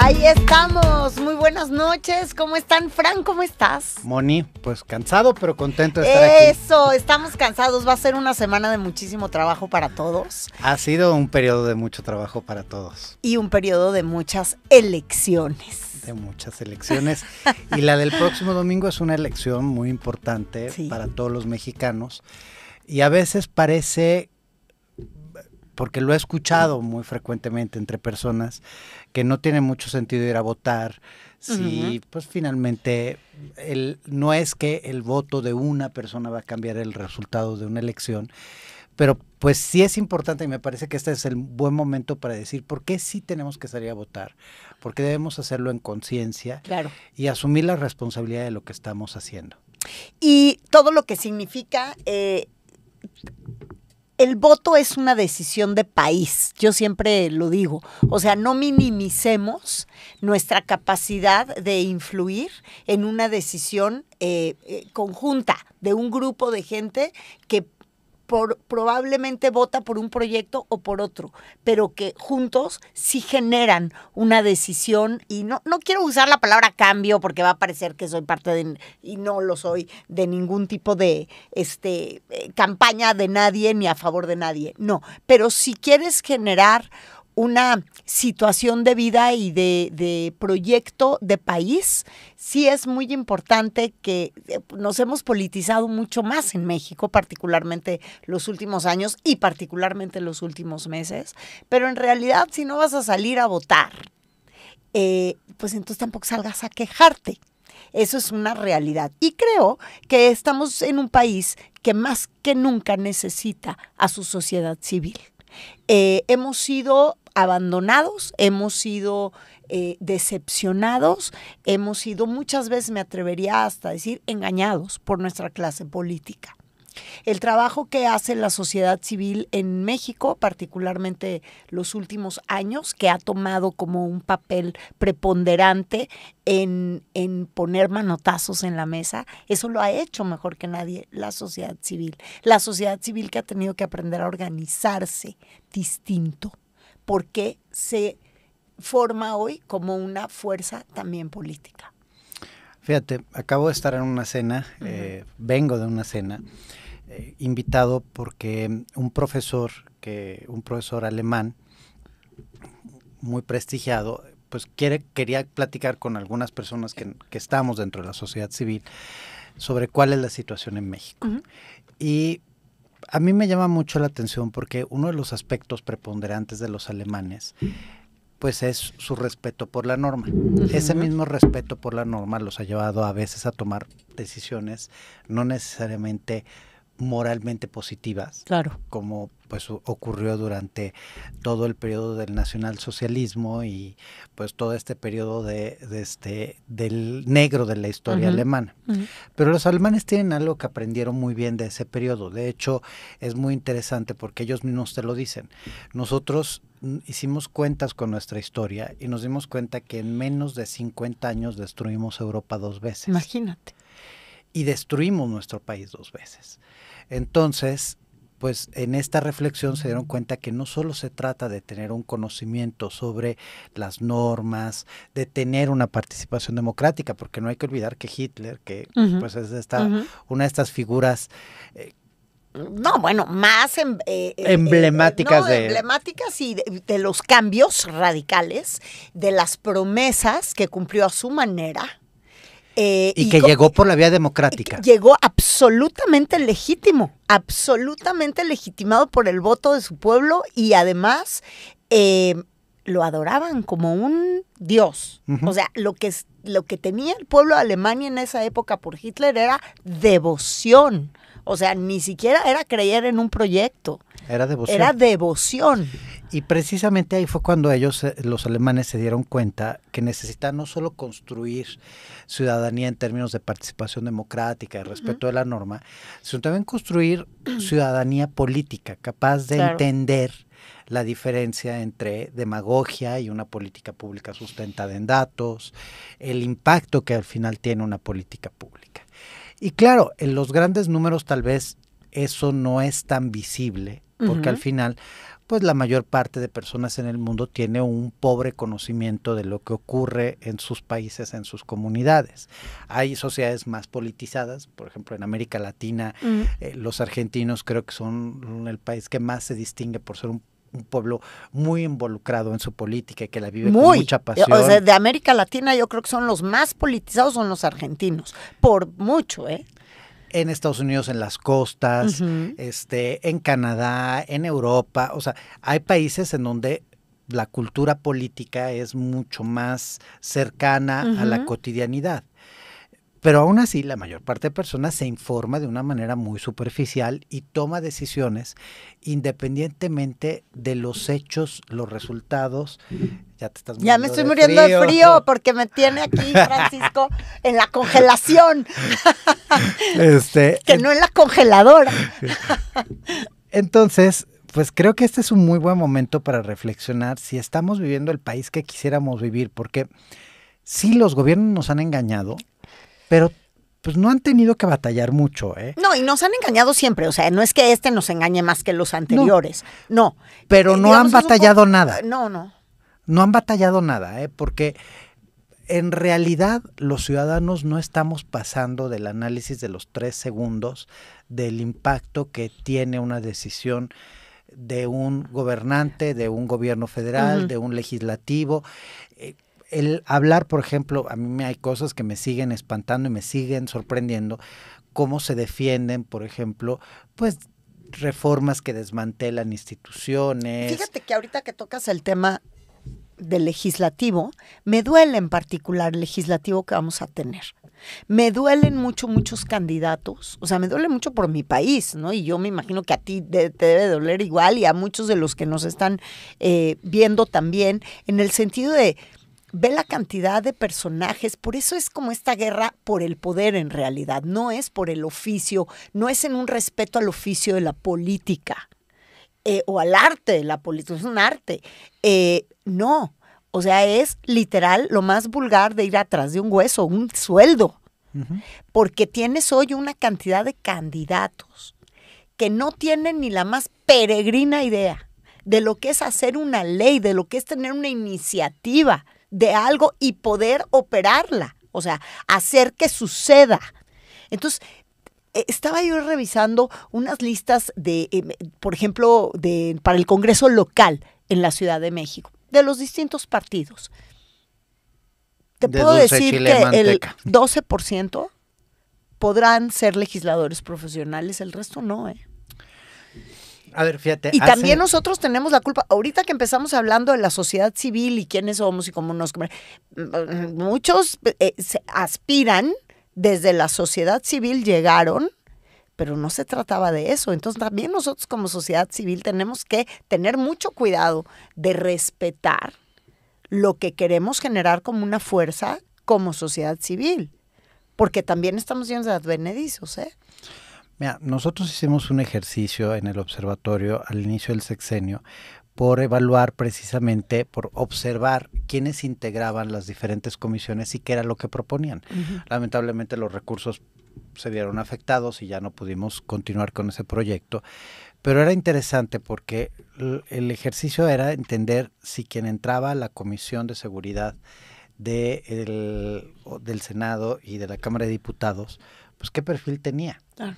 Ahí estamos, muy buenas noches. ¿Cómo están, Fran? ¿Cómo estás? Moni, pues cansado, pero contento de estar aquí. Eso, estamos cansados. Va a ser una semana de muchísimo trabajo para todos. Ha sido un periodo de mucho trabajo para todos. Y un periodo de muchas elecciones. De muchas elecciones. y la del próximo domingo es una elección muy importante para todos los mexicanos. Y a veces parece porque lo he escuchado muy frecuentemente entre personas que no tiene mucho sentido ir a votar si pues finalmente el, no es que el voto de una persona va a cambiar el resultado de una elección, pero pues sí es importante y me parece que este es el buen momento para decir por qué sí tenemos que salir a votar, porque debemos hacerlo en conciencia claro. y asumir la responsabilidad de lo que estamos haciendo. Y todo lo que significa... Eh, el voto es una decisión de país, yo siempre lo digo. O sea, no minimicemos nuestra capacidad de influir en una decisión eh, eh, conjunta de un grupo de gente que probablemente vota por un proyecto o por otro, pero que juntos sí generan una decisión y no, no quiero usar la palabra cambio porque va a parecer que soy parte de, y no lo soy, de ningún tipo de este, eh, campaña de nadie ni a favor de nadie, no, pero si quieres generar una situación de vida y de, proyecto de país, sí es muy importante que eh, nos hemos politizado mucho más en México, particularmente los últimos años y particularmente los últimos meses, pero en realidad si no vas a salir a votar, eh, pues entonces tampoco salgas a quejarte. Eso es una realidad. Y creo que estamos en un país que más que nunca necesita a su sociedad civil. Eh, hemos sido abandonados, hemos sido eh, decepcionados, hemos sido muchas veces, me atrevería hasta decir, engañados por nuestra clase política. El trabajo que hace la sociedad civil en México, particularmente los últimos años, que ha tomado como un papel preponderante en, poner manotazos en la mesa, eso lo ha hecho mejor que nadie la sociedad civil. La sociedad civil que ha tenido que aprender a organizarse distinto por qué se forma hoy como una fuerza también política. Fíjate, acabo de estar en una cena, eh, vengo de una cena, eh, invitado porque un profesor, que, un profesor alemán, muy prestigiado, pues quiere, quería platicar con algunas personas que, estamos dentro de la sociedad civil sobre cuál es la situación en México. Y a mí me llama mucho la atención porque uno de los aspectos preponderantes de los alemanes pues es su respeto por la norma. Ese mismo respeto por la norma los ha llevado a veces a tomar decisiones no necesariamente moralmente positivas, claro. como pues ocurrió durante todo el periodo del nacionalsocialismo y pues todo este periodo de, este del negro de la historia alemana. Pero los alemanes tienen algo que aprendieron muy bien de ese periodo. De hecho, es muy interesante porque ellos mismos te lo dicen. Nosotros hicimos cuentas con nuestra historia y nos dimos cuenta que en menos de 50 años destruimos Europa dos veces. Imagínate y destruimos nuestro país dos veces. Entonces, pues en esta reflexión se dieron cuenta que no solo se trata de tener un conocimiento sobre las normas, de tener una participación democrática, porque no hay que olvidar que Hitler, que pues es esta, una de estas figuras eh, no, bueno, más em, eh, eh, emblemáticas de... Emblemáticas y de, los cambios radicales, de las promesas que cumplió a su manera, eh, y, que llegó por la vía democrática. Llegó absolutamente legítimo, absolutamente legitimado por el voto de su pueblo y además eh, lo adoraban como un dios. O sea, lo que, lo que tenía el pueblo de Alemania en esa época por Hitler era devoción. O sea, ni siquiera era creer en un proyecto. Era devoción. Era devoción. Y precisamente ahí fue cuando ellos, eh, los alemanes, se dieron cuenta que necesitan no solo construir ciudadanía en términos de participación democrática, de respeto de la norma, sino también construir ciudadanía política, capaz de entender la diferencia entre demagogia y una política pública sustentada en datos, el impacto que al final tiene una política pública. Y claro, en los grandes números tal vez eso no es tan visible, porque al final pues la mayor parte de personas en el mundo tiene un pobre conocimiento de lo que ocurre en sus países, en sus comunidades. Hay sociedades más politizadas, por ejemplo, en América Latina, mm. eh, los argentinos creo que son el país que más se distingue por ser un pueblo muy involucrado en su política y que la vive con mucha pasión. Eh, o sea, de América Latina yo creo que son los más politizados son los argentinos, por mucho, ¿eh? en Estados Unidos, en las costas, este, en Canadá, en Europa. O sea, hay países en donde la cultura política es mucho más cercana a la cotidianidad. Pero aún así, la mayor parte de personas se informa de una manera muy superficial y toma decisiones independientemente de los hechos, los resultados. Ya te estás Ya me estoy muriendo de frío porque me tiene aquí Francisco en la congelación. Este, que no en la congeladora. Entonces, pues creo que este es un muy buen momento para reflexionar si estamos viviendo el país que quisiéramos vivir, porque si los gobiernos nos han engañado pero pues no han tenido que batallar mucho, ¿eh? No, y nos han engañado siempre, o sea, no es que este nos engañe más que los anteriores, no. Pero eh, no han batallado nada. No, no. No han batallado nada, ¿eh? Porque en realidad los ciudadanos no estamos pasando del análisis de los tres segundos del impacto que tiene una decisión de un gobernante, de un gobierno federal, de un legislativo. Eh, el hablar, por ejemplo, a mí me hay cosas que me siguen espantando y me siguen sorprendiendo, cómo se defienden, por ejemplo, pues reformas que desmantelan instituciones. Fíjate que ahorita que tocas el tema del legislativo, me duele en particular el legislativo que vamos a tener. Me duelen mucho muchos candidatos, o sea, me duele mucho por mi país, ¿no? Y yo me imagino que a ti te, debe doler igual y a muchos de los que nos están eh, viendo también, en el sentido de ve la cantidad de personajes, por eso es como esta guerra por el poder en realidad, no es por el oficio, no es en un respeto al oficio de la política eh, o al arte de la política, es un arte, eh, no, o sea, es literal lo más vulgar de ir atrás de un hueso, un sueldo, porque tienes hoy una cantidad de candidatos que no tienen ni la más peregrina idea de lo que es hacer una ley, de lo que es tener una iniciativa, de algo y poder operarla, o sea, hacer que suceda. Entonces, e, estaba yo revisando unas listas de, eh, por ejemplo, de, para el Congreso local en la Ciudad de México, de los distintos partidos. Te puedo decir que el 12% podrán ser legisladores profesionales, el resto no, ¿eh? A ver, fíjate. Y ah, también nosotros tenemos la culpa. Ahorita que empezamos hablando de la sociedad civil y quiénes somos y cómo nos... Mm, mm, muchos eh, aspiran desde la sociedad civil, llegaron, pero no se trataba de eso. Entonces también nosotros como sociedad civil tenemos que tener mucho cuidado de respetar lo que queremos generar como una fuerza como sociedad civil, porque también estamos llenos de advenedizos, ¿eh? Mira, nosotros hicimos un ejercicio en el observatorio al inicio del sexenio por evaluar precisamente, por observar quiénes integraban las diferentes comisiones y qué era lo que proponían. Lamentablemente los recursos se vieron afectados y ya no pudimos continuar con ese proyecto. Pero era interesante porque el ejercicio era entender si quien entraba a la Comisión de Seguridad de del Senado y de la Cámara de Diputados, pues qué perfil tenía. Claro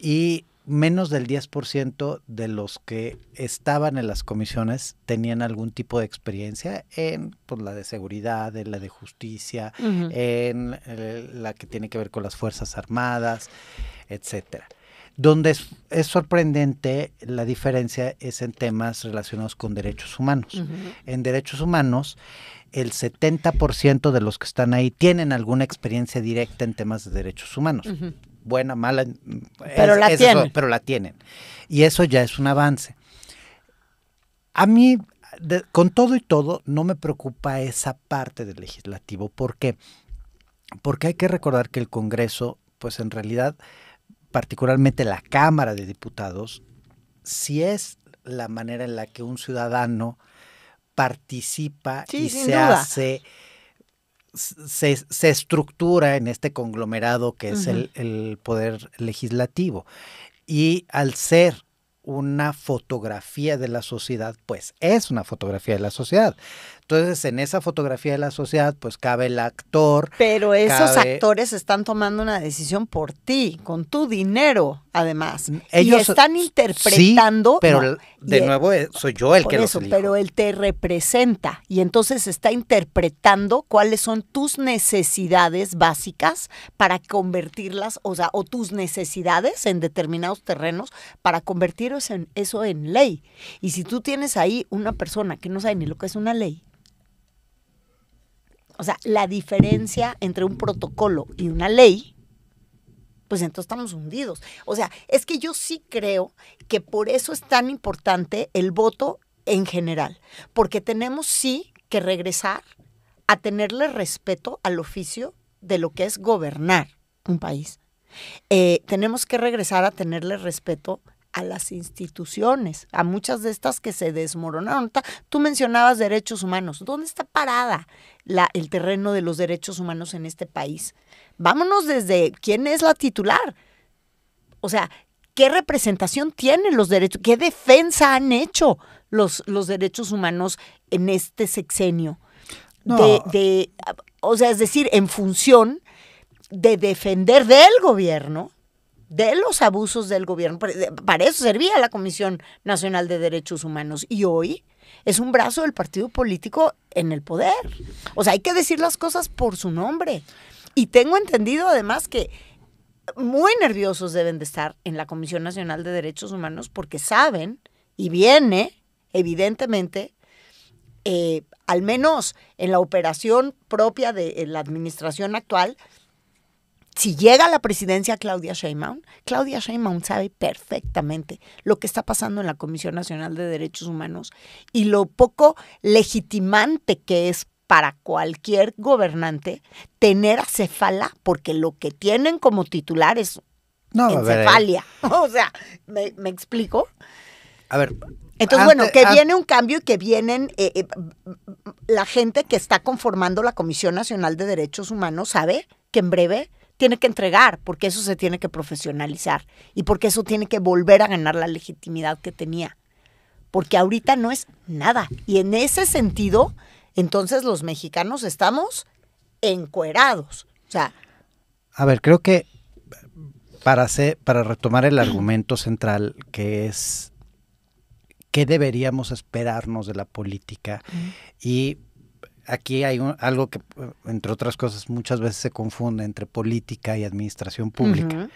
y menos del 10% de los que estaban en las comisiones tenían algún tipo de experiencia en pues, la de seguridad, en la de justicia, en eh, la que tiene que ver con las Fuerzas Armadas, etcétera. Donde es, sorprendente la diferencia es en temas relacionados con derechos humanos. En derechos humanos, el 70% de los que están ahí tienen alguna experiencia directa en temas de derechos humanos buena, mala. Pero la tienen. pero la tienen. Y eso ya es un avance. A mí, con todo y todo, no me preocupa esa parte del legislativo. ¿Por qué? Porque hay que recordar que el Congreso, pues en realidad, particularmente la Cámara de Diputados, si es la manera en la que un ciudadano participa y se hace se, se, estructura en este conglomerado que es el, poder legislativo. Y al ser una fotografía de la sociedad, pues es una fotografía de la sociedad. Entonces, en esa fotografía de la sociedad, pues cabe el actor. Pero esos actores están tomando una decisión por ti, con tu dinero, además. Mm, ellos y están interpretando. Sí, pero de nuevo eh, soy yo el que lo Pero él te representa y entonces está interpretando cuáles son tus necesidades básicas para convertirlas, o sea, o tus necesidades en determinados terrenos para convertir eso en ley. Y si tú tienes ahí una persona que no sabe ni lo que es una ley, o sea, la diferencia entre un protocolo y una ley, pues entonces estamos hundidos. O sea, es que yo sí creo que por eso es tan importante el voto en general, porque tenemos sí que regresar a tenerle respeto al oficio de lo que es gobernar un país. Eh, tenemos que regresar a tenerle respeto a las instituciones, a muchas de estas que se desmoronaron. Tú mencionabas derechos humanos. ¿Dónde está parada el terreno de los derechos humanos en este país? Vámonos desde quién es la titular. O sea, ¿qué representación tienen los derechos? ¿Qué defensa han hecho los, derechos humanos en este sexenio? De, o sea, es decir, en función de defender del gobierno de los abusos del gobierno. Para eso servía la Comisión Nacional de Derechos Humanos. Y hoy es un brazo del partido político en el poder. O sea, hay que decir las cosas por su nombre. Y tengo entendido además que muy nerviosos deben de estar en la Comisión Nacional de Derechos Humanos porque saben y viene, evidentemente, eh, al menos en la operación propia de la administración actual, si llega a la presidencia Claudia Sheinbaum, Claudia Sheinbaum sabe perfectamente lo que está pasando en la Comisión Nacional de Derechos Humanos y lo poco legitimante que es para cualquier gobernante tener a Cefala, porque lo que tienen como titular es no, encefalia. Eh. O sea, ¿me, explico? A ver. Entonces, bueno, que viene un cambio y que vienen eh, eh, la gente que está conformando la Comisión Nacional de Derechos Humanos sabe que en breve tiene que entregar, porque eso se tiene que profesionalizar y porque eso tiene que volver a ganar la legitimidad que tenía. Porque ahorita no es nada. Y en ese sentido, entonces los mexicanos estamos encuerados. O sea. A ver, creo que para, hacer, para retomar el argumento central que es qué deberíamos esperarnos de la política y aquí hay algo que, eh, entre otras cosas, muchas veces se confunde entre política y administración pública.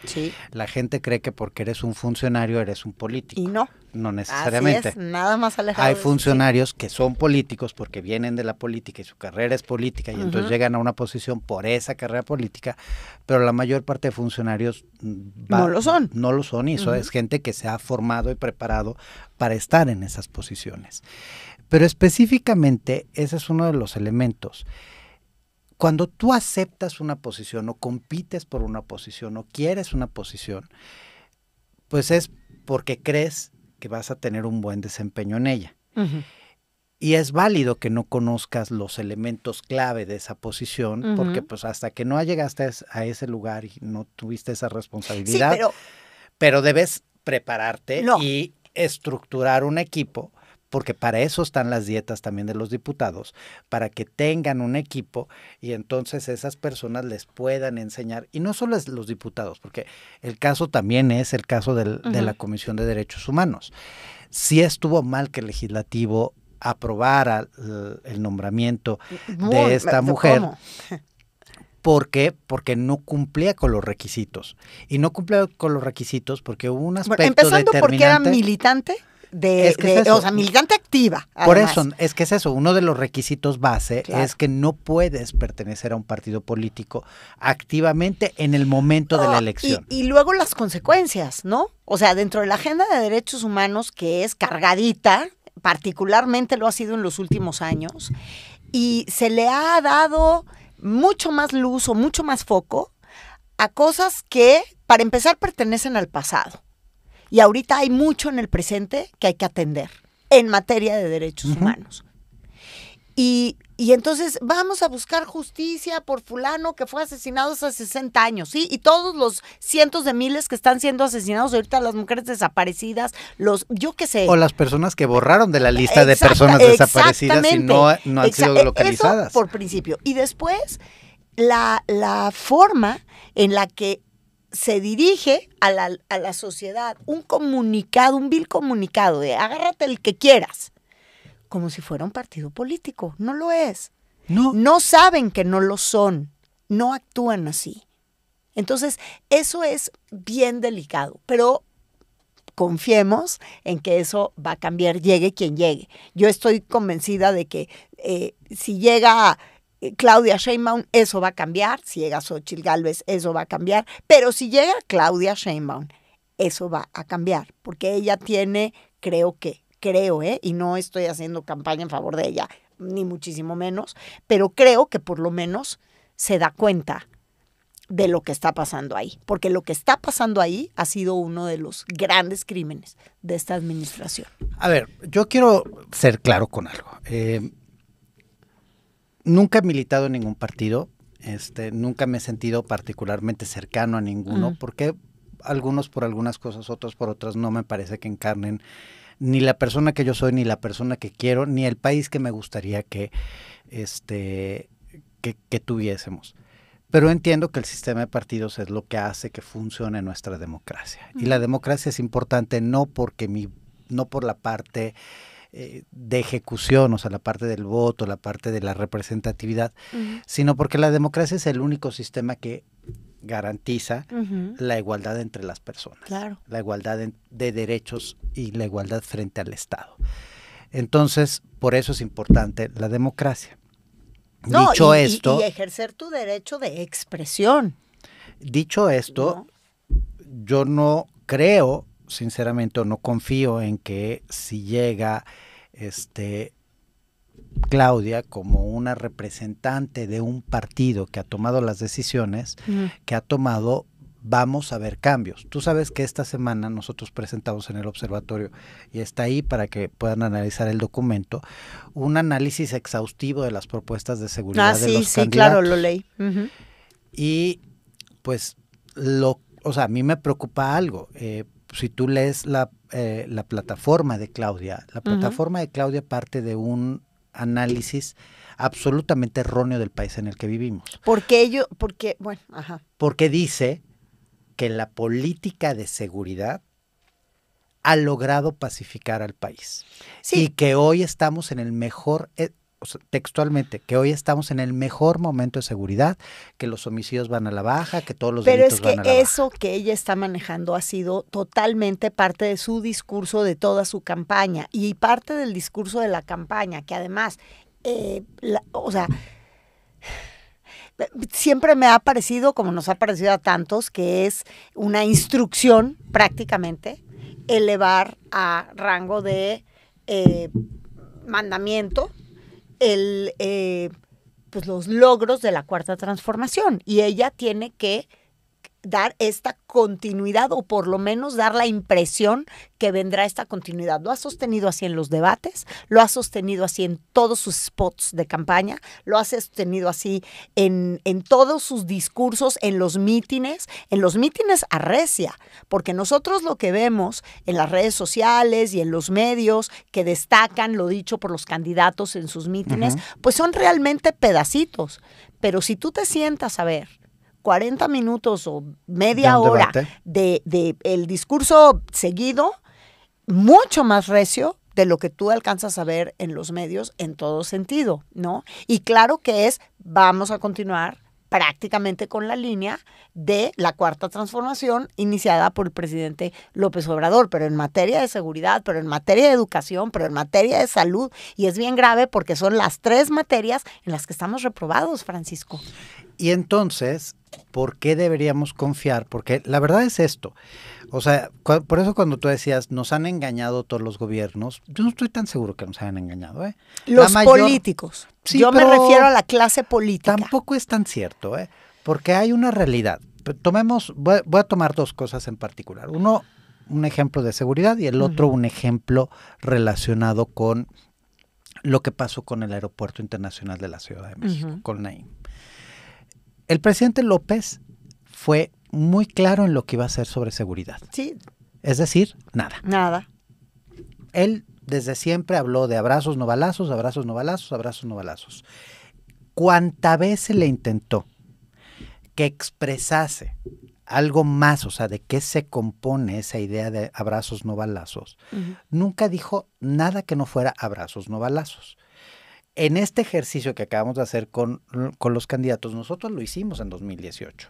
La gente cree que porque eres un funcionario eres un político. Y no. No necesariamente. Así es, nada más alejado. Hay funcionarios que son políticos porque vienen de la política y su carrera es política y entonces llegan a una posición por esa carrera política, pero la mayor parte de funcionarios mm, no lo son. No lo son y eso es gente que se ha formado y preparado para estar en esas posiciones. Pero específicamente, ese es uno de los elementos. Cuando tú aceptas una posición o compites por una posición o quieres una posición, pues es porque crees que vas a tener un buen desempeño en ella. Y es válido que no conozcas los elementos clave de esa posición, porque pues hasta que no llegaste a ese lugar y no tuviste esa responsabilidad, pero... debes prepararte y estructurar un equipo porque para eso están las dietas también de los diputados, para que tengan un equipo y entonces esas personas les puedan enseñar, y no solo es los diputados, porque el caso también es el caso de la Comisión de Derechos Humanos. Si sí estuvo mal que el legislativo aprobara el nombramiento de esta mujer. ¿Por qué? Porque no cumplía con los requisitos. Y no cumplía con los requisitos porque hubo un aspecto bueno, Empezando porque era militante de, o sea, militante activa. Por eso, es que es eso, uno de los requisitos base es que no puedes pertenecer a un partido político activamente en el momento de la elección. y luego las consecuencias, ¿no? O sea, dentro de la agenda de derechos humanos que es cargadita, particularmente lo ha sido en los últimos años, y se le ha dado mucho más luz o mucho más foco a cosas que, para empezar, pertenecen al pasado. Y ahorita hay mucho en el presente que hay que atender en materia de derechos humanos. Y, y, entonces vamos a buscar justicia por fulano que fue asesinado hace 60 años, ¿sí? Y todos los cientos de miles que están siendo asesinados ahorita, las mujeres desaparecidas, los, yo qué sé. O las personas que borraron de la lista de personas desaparecidas y no, no han sido e-, localizadas. por principio. Y después, la, la forma en la que se dirige a la, sociedad un comunicado, un vil comunicado de agárrate el que quieras, como si fuera un partido político. No lo es. No. No saben que no lo son. No actúan así. Entonces, eso es bien delicado, pero confiemos en que eso va a cambiar, llegue quien llegue. Yo estoy convencida de que eh, si llega eh, Claudia Sheinbaum, eso va a cambiar. Si llega Xochitl Galvez, eso va a cambiar. Pero si llega Claudia Sheinbaum, eso va a cambiar. Porque ella tiene, creo que, creo, eh, Y no estoy haciendo campaña en favor de ella, ni muchísimo menos. Pero creo que por lo menos se da cuenta de lo que está pasando ahí, porque lo que está pasando ahí ha sido uno de los grandes crímenes de esta administración. A ver, yo quiero ser claro con algo. Eh, nunca he militado en ningún partido, este, nunca me he sentido particularmente cercano a ninguno, porque algunos por algunas cosas, otros por otras, no me parece que encarnen ni la persona que yo soy, ni la persona que quiero, ni el país que me gustaría que, este, que, tuviésemos. Pero entiendo que el sistema de partidos es lo que hace que funcione nuestra democracia. Y la democracia es importante no porque mi, no por la parte eh, de ejecución, o sea, la parte del voto, la parte de la representatividad, sino porque la democracia es el único sistema que garantiza la igualdad entre las personas, la igualdad de, derechos y la igualdad frente al Estado. Entonces, por eso es importante la democracia. dicho esto, y, ejercer tu derecho de expresión. Dicho esto, yo no creo, sinceramente, o no confío en que si llega este, Claudia como una representante de un partido que ha tomado las decisiones, que ha tomado, vamos a ver cambios. Tú sabes que esta semana nosotros presentamos en el observatorio, y está ahí para que puedan analizar el documento, un análisis exhaustivo de las propuestas de seguridad. Ah, de los sí, candidatos. claro, lo leí. Y pues lo, o sea, a mí me preocupa algo. Eh, si tú lees la, eh, la plataforma de Claudia, la plataforma de Claudia parte de un análisis absolutamente erróneo del país en el que vivimos. Porque ello, porque, bueno, Porque dice que la política de seguridad ha logrado pacificar al país. Y que hoy estamos en el mejor eh, textualmente, que hoy estamos en el mejor momento de seguridad, que los homicidios van a la baja, que todos los delitos van a la baja. Pero es que eso que ella está manejando ha sido totalmente parte de su discurso de toda su campaña y parte del discurso de la campaña, que además, eh, o sea siempre me ha parecido, como nos ha parecido a tantos, que es una instrucción prácticamente elevar a rango de eh, mandamiento el, eh, pues los logros de la cuarta transformación y ella tiene que dar esta continuidad o por lo menos dar la impresión que vendrá esta continuidad. Lo ha sostenido así en los debates, lo ha sostenido así en todos sus spots de campaña, lo ha sostenido así en, todos sus discursos, en los mítines, en los mítines arrecia, porque nosotros lo que vemos en las redes sociales y en los medios que destacan lo dicho por los candidatos en sus mítines, pues son realmente pedacitos. Pero si tú te sientas a ver, 40 minutos o media hora de, de, el discurso seguido, mucho más recio de lo que tú alcanzas a ver en los medios en todo sentido, ¿no? Y claro que es, vamos a continuar prácticamente con la línea de la cuarta transformación iniciada por el presidente López Obrador, pero en materia de seguridad, pero en materia de educación, pero en materia de salud, y es bien grave porque son las tres materias en las que estamos reprobados, Francisco. Y entonces, ¿por qué deberíamos confiar? Porque la verdad es esto, o sea, por eso cuando tú decías, nos han engañado todos los gobiernos, yo no estoy tan seguro que nos hayan engañado. ¿eh? Los políticos. yo me refiero a la clase política. Tampoco es tan cierto, ¿eh? porque hay una realidad. Tomemos, voy, a tomar dos cosas en particular. Uno, un ejemplo de seguridad y el otro, un ejemplo relacionado con lo que pasó con el Aeropuerto Internacional de la Ciudad de México, con Naim. El presidente López fue muy claro en lo que iba a hacer sobre seguridad. Sí. Es decir, nada. Nada. Él desde siempre habló de abrazos no balazos, abrazos no balazos, abrazos no balazos. Cuánta vez se le intentó que expresase algo más, o sea, de qué se compone esa idea de abrazos no balazos, nunca dijo nada que no fuera abrazos no balazos en este ejercicio que acabamos de hacer con, los candidatos, nosotros lo hicimos en 2018.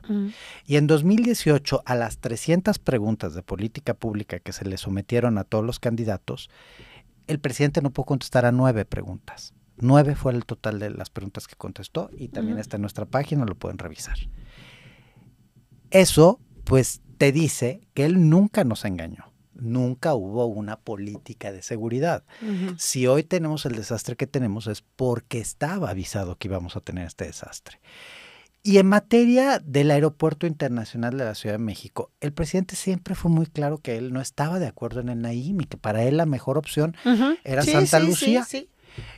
Y en 2018, a las 300 preguntas de política pública que se le sometieron a todos los candidatos, el presidente no pudo contestar a nueve preguntas. Nueve fue el total de las preguntas que contestó y también está en nuestra página, lo pueden revisar. Eso, pues, te dice que él nunca nos engañó Nunca hubo una política de seguridad. Si hoy tenemos el desastre que tenemos es porque estaba avisado que íbamos a tener este desastre. Y en materia del Aeropuerto Internacional de la Ciudad de México, el presidente siempre fue muy claro que él no estaba de acuerdo en el Naim y que para él la mejor opción era Santa Lucía. Sí,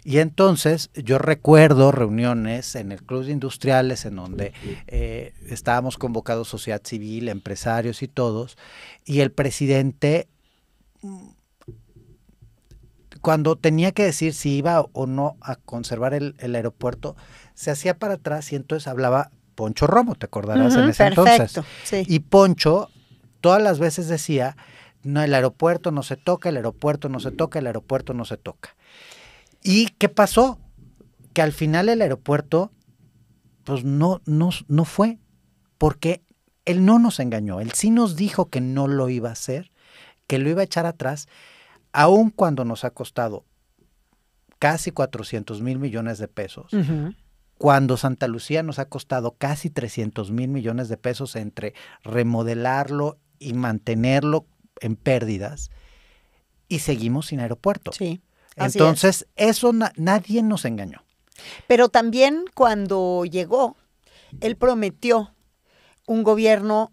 y entonces yo recuerdo reuniones en el Club de Industriales en donde eh, estábamos convocados sociedad civil, empresarios y todos, y el presidente mm, cuando tenía que decir si iba o no a conservar el, aeropuerto, se hacía para atrás y entonces hablaba Poncho Romo, te acordarás en ese entonces. Y Poncho todas las veces decía, no, el aeropuerto no se toca, el aeropuerto no se toca, el aeropuerto no se toca. ¿Y qué pasó? Que al final el aeropuerto, pues no, no, no fue, porque él no nos engañó, él sí nos dijo que no lo iba a hacer, que lo iba a echar atrás, aun cuando nos ha costado casi 400 mil millones de pesos, cuando Santa Lucía nos ha costado casi 300 mil millones de pesos entre remodelarlo y mantenerlo en pérdidas, y seguimos sin aeropuerto. Sí. Entonces, eso nadie nos engañó. Pero también cuando llegó, él prometió un gobierno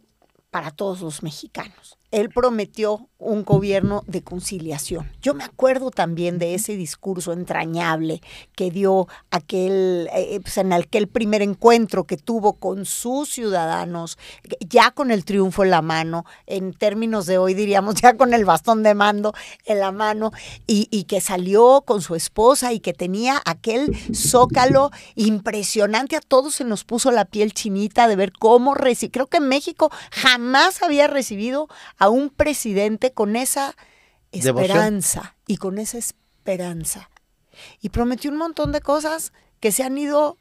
para todos los mexicanos él prometió un gobierno de conciliación. Yo me acuerdo también de ese discurso entrañable que dio aquel, eh, eh, pues en aquel primer encuentro que tuvo con sus ciudadanos, ya con el triunfo en la mano, en términos de hoy diríamos ya con el bastón de mando en la mano, y, que salió con su esposa y que tenía aquel zócalo impresionante. A todos se nos puso la piel chinita de ver cómo recibió. Creo que México jamás había recibido a un presidente con esa esperanza y con esa esperanza. Y prometió un montón de cosas que se han ido,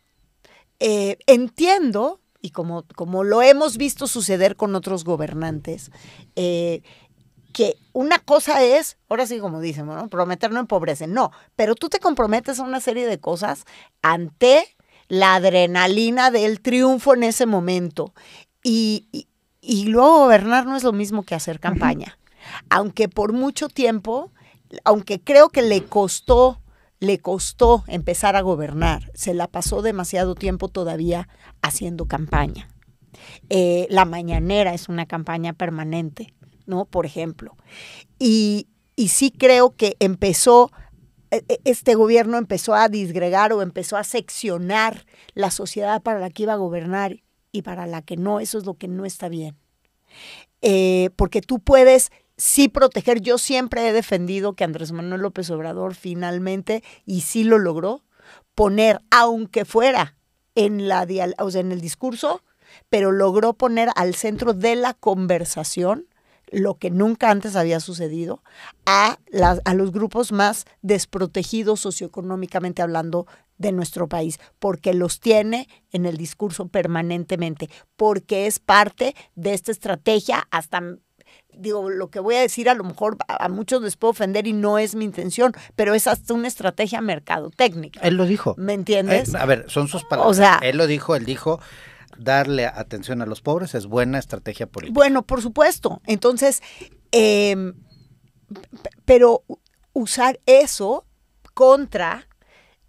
eh, entiendo, y como, como lo hemos visto suceder con otros gobernantes, eh, que una cosa es, ahora sí como dicen, prometer no empobrece, no, pero tú te comprometes a una serie de cosas ante la adrenalina del triunfo en ese momento. y, y luego gobernar no es lo mismo que hacer campaña. Aunque por mucho tiempo, aunque creo que le costó, le costó empezar a gobernar, se la pasó demasiado tiempo todavía haciendo campaña. Eh, la mañanera es una campaña permanente, ¿no? Por ejemplo. Y, y sí creo que empezó, e, e, este gobierno empezó a disgregar o empezó a seccionar la sociedad para la que iba a gobernar y para la que no, eso es lo que no está bien. Eh, porque tú puedes sí proteger, yo siempre he defendido que Andrés Manuel López Obrador finalmente, y sí lo logró, poner, aunque fuera en, la, o sea, en el discurso, pero logró poner al centro de la conversación lo que nunca antes había sucedido, a los grupos más desprotegidos socioeconómicamente hablando de nuestro país, porque los tiene en el discurso permanentemente, porque es parte de esta estrategia hasta digo, lo que voy a decir a lo mejor a muchos les puedo ofender y no es mi intención, pero es hasta una estrategia mercadotécnica. Él lo dijo. ¿Me entiendes? Eh, a ver, son sus palabras. O sea, él lo dijo, él dijo, darle atención a los pobres es buena estrategia política. Bueno, por supuesto. Entonces, em, pero usar eso contra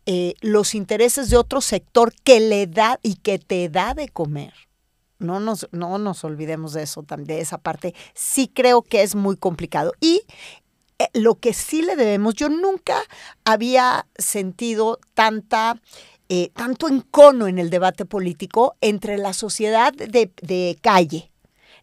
eh, los intereses de otro sector que le da y que te da de comer. No nos, no nos olvidemos de eso, de esa parte. Sí creo que es muy complicado. Y eh, lo que sí le debemos, yo nunca había sentido tanta... Eh, tanto encono en el debate político entre la sociedad de calle,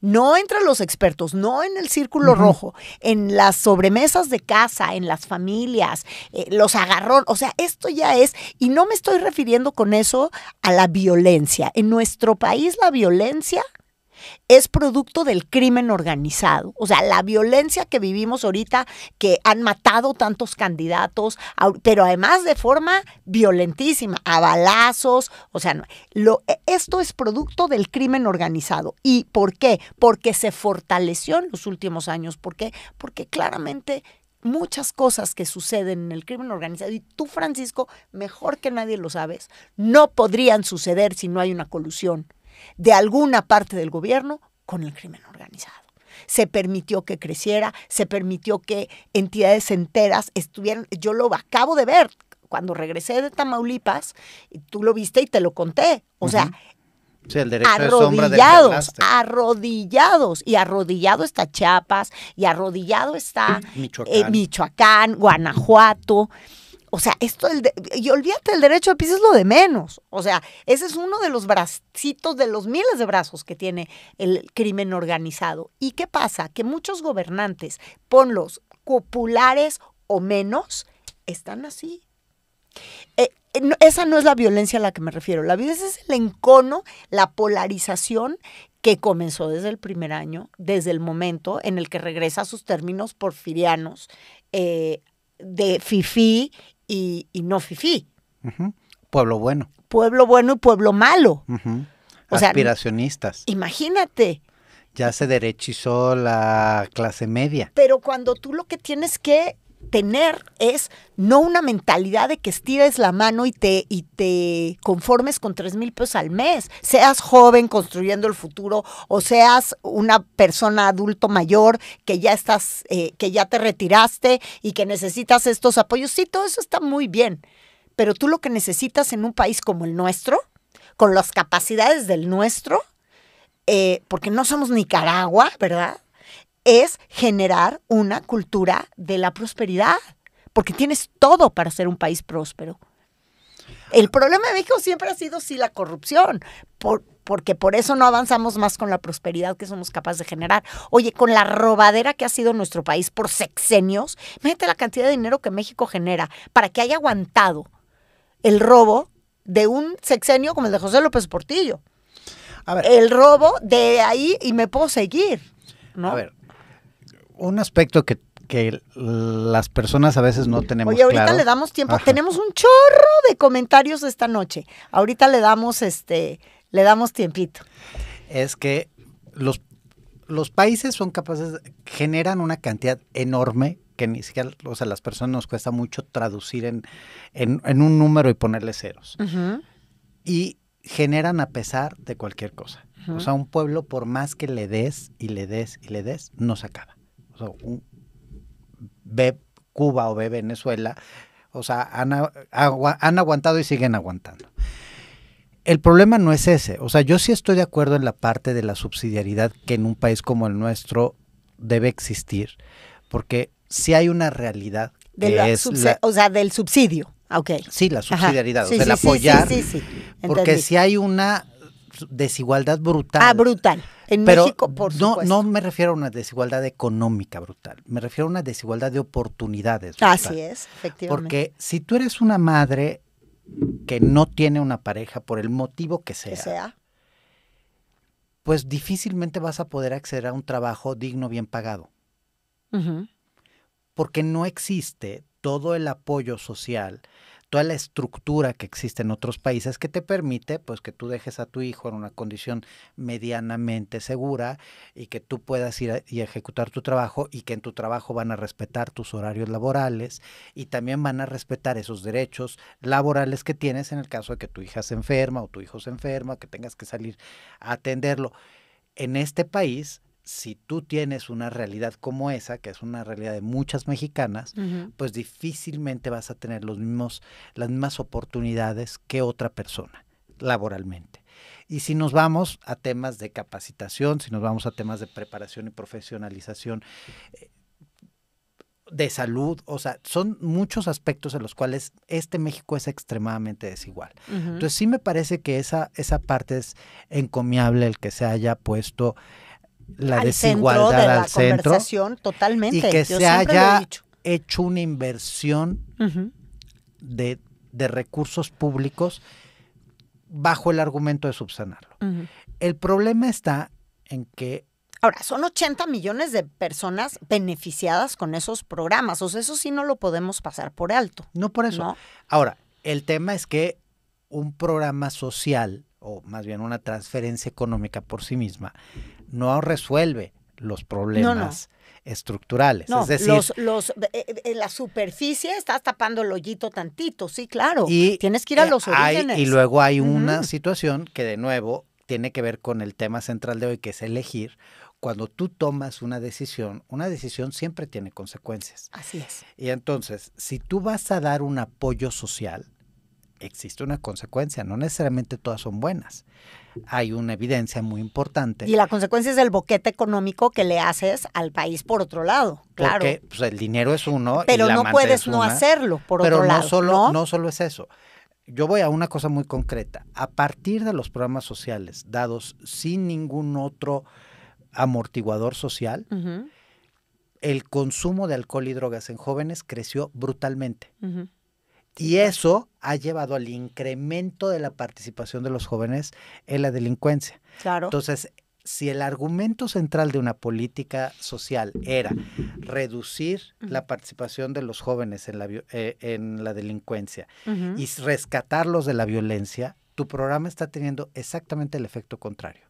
no entran los expertos, no en el círculo rojo, en las sobremesas de casa, en las familias, eh, los agarrón, o sea, esto ya es, y no me estoy refiriendo con eso a la violencia. En nuestro país la violencia es producto del crimen organizado. O sea, la violencia que vivimos ahorita, que han matado tantos candidatos, pero además de forma violentísima, a balazos. O sea, e, esto es producto del crimen organizado. ¿Y por qué? Porque se fortaleció en los últimos años. ¿Por qué? Porque claramente muchas cosas que suceden en el crimen organizado, y tú, Francisco, mejor que nadie lo sabes, no podrían suceder si no hay una colusión de alguna parte del gobierno con el crimen organizado. Se permitió que creciera, se permitió que entidades enteras estuvieran, yo lo acabo de ver cuando regresé de Tamaulipas, tú lo viste y te lo conté. O sea, arrodillados, arrodillados. Y arrodillado está Chiapas, y arrodillado está Michoacán eh, Guanajuato. O sea, esto, el y olvídate, el derecho de piso es lo de menos. O sea, ese es uno de los bracitos, de los miles de brazos que tiene el crimen organizado. ¿Y qué pasa? Que muchos gobernantes, ponlos populares o menos, están así. Eh, eh, esa no es la violencia a la que me refiero. La violencia es el encono, la polarización que comenzó desde el primer año, desde el momento en el que regresa a sus términos porfirianos eh, de FIFI y, no fifí. Pueblo bueno. Pueblo bueno y pueblo malo. Aspiracionistas. imagínate. Ya se derechizó la clase media. Pero cuando tú lo que tienes que tener es no una mentalidad de que estires la mano y te, y te conformes con tres mil pesos al mes. Seas joven construyendo el futuro o seas una persona adulto mayor que ya estás, eh, que ya te retiraste y que necesitas estos apoyos. Sí, todo eso está muy bien. Pero tú lo que necesitas en un país como el nuestro, con las capacidades del nuestro, eh, porque no somos Nicaragua, ¿verdad? es generar una cultura de la prosperidad, porque tienes todo para ser un país próspero. El problema de México siempre ha sido sí la corrupción, porque por eso no avanzamos más con la prosperidad que somos capaces de generar. Oye, con la robadera que ha sido nuestro país por sexenios, imagínate la cantidad de dinero que México genera para que haya aguantado el robo de un sexenio como el de José López Portillo. El robo de ahí y me puedo seguir. A ver, un aspecto que, las personas a veces no tenemos. Oye, ahorita le damos tiempo. Tenemos un chorro de comentarios esta noche. Ahorita le damos este, le damos tiempito. Es que los, los países son capaces, generan una cantidad enorme que ni siquiera, o sea, las personas nos cuesta mucho traducir en, un número y ponerle ceros. Y generan a pesar de cualquier cosa. O sea, un pueblo, por más que le des y le des y le des, no se acaba ve Cuba o ve Venezuela, o sea, han, han aguantado y siguen aguantando. El problema no es ese. O sea, yo sí estoy de acuerdo en la parte de la subsidiariedad que en un país como el nuestro debe existir, porque si hay una realidad. O sea, del subsidio. Ah, ok. Sí, la subsidiariedad, sí, o sea, el apoyar. Porque si hay una desigualdad brutal. Ah, brutal. Pero por no, No me refiero a una desigualdad económica brutal, me refiero a una desigualdad de oportunidades. Brutal. Así es, efectivamente. Porque si tú eres una madre que no tiene una pareja por el motivo que sea, pues difícilmente vas a poder acceder a un trabajo digno, bien pagado. Porque no existe todo el apoyo social toda la estructura que existe en otros países que te permite pues que tú dejes a tu hijo en una condición medianamente segura y que tú puedas ir y ejecutar tu trabajo y que en tu trabajo van a respetar tus horarios laborales y también van a respetar esos derechos laborales que tienes en el caso de que tu hija se enferma o tu hijo se enferma, que tengas que salir a atenderlo. En este país si tú tienes una realidad como esa, que es una realidad de muchas mexicanas, pues difícilmente vas a tener los mismos, las mismas oportunidades que otra persona laboralmente. Y si nos vamos a temas de capacitación, si nos vamos a temas de preparación y profesionalización, eh, de salud, o sea, son muchos aspectos en los cuales este México es extremadamente desigual. Entonces sí me parece que esa, esa parte es encomiable el que se haya puesto la al desigualdad centro de la al centro. Conversación, totalmente. Y que se haya hecho una inversión de, recursos públicos bajo el argumento de subsanarlo. El problema está en que... Ahora, son 80 millones de personas beneficiadas con esos programas, o sea, eso sí no lo podemos pasar por alto. No por eso. Ahora, el tema es que un programa social, o más bien una transferencia económica por sí misma, no resuelve los problemas. estructurales. es decir, eh, eh, la superficie estás tapando el hoyito tantito, sí, claro. Y tienes que ir a eh, los orígenes. y luego hay una situación que de nuevo tiene que ver con el tema central de hoy, que es elegir. Cuando tú tomas una decisión, una decisión siempre tiene consecuencias. Así es. Y entonces, si tú vas a dar un apoyo social, existe una consecuencia, no necesariamente todas son buenas hay una evidencia muy importante. Y la consecuencia es el boquete económico que le haces al país por otro lado, claro. Porque pues, el dinero es uno. Pero no puedes no hacerlo por otro lado. Solo, ¿no? solo es eso. Yo voy a una cosa muy concreta. A partir de los programas sociales dados sin ningún otro amortiguador social, el consumo de alcohol y drogas en jóvenes creció brutalmente. Y eso ha llevado al incremento de la participación de los jóvenes en la delincuencia. Claro. Entonces, si el argumento central de una política social era reducir la participación de los jóvenes en la, eh, delincuencia y rescatarlos de la violencia, tu programa está teniendo exactamente el efecto contrario.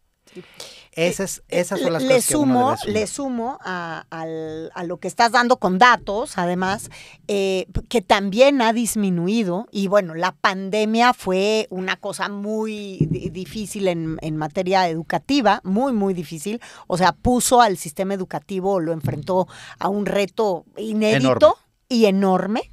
Esas, eh, eh, esas son las le, sumo, a, lo que estás dando con datos, además, eh, que también ha disminuido. Y bueno, la pandemia fue una cosa muy difícil en, materia educativa, muy, muy difícil. O sea, puso al sistema educativo, lo enfrentó a un reto inédito y enorme,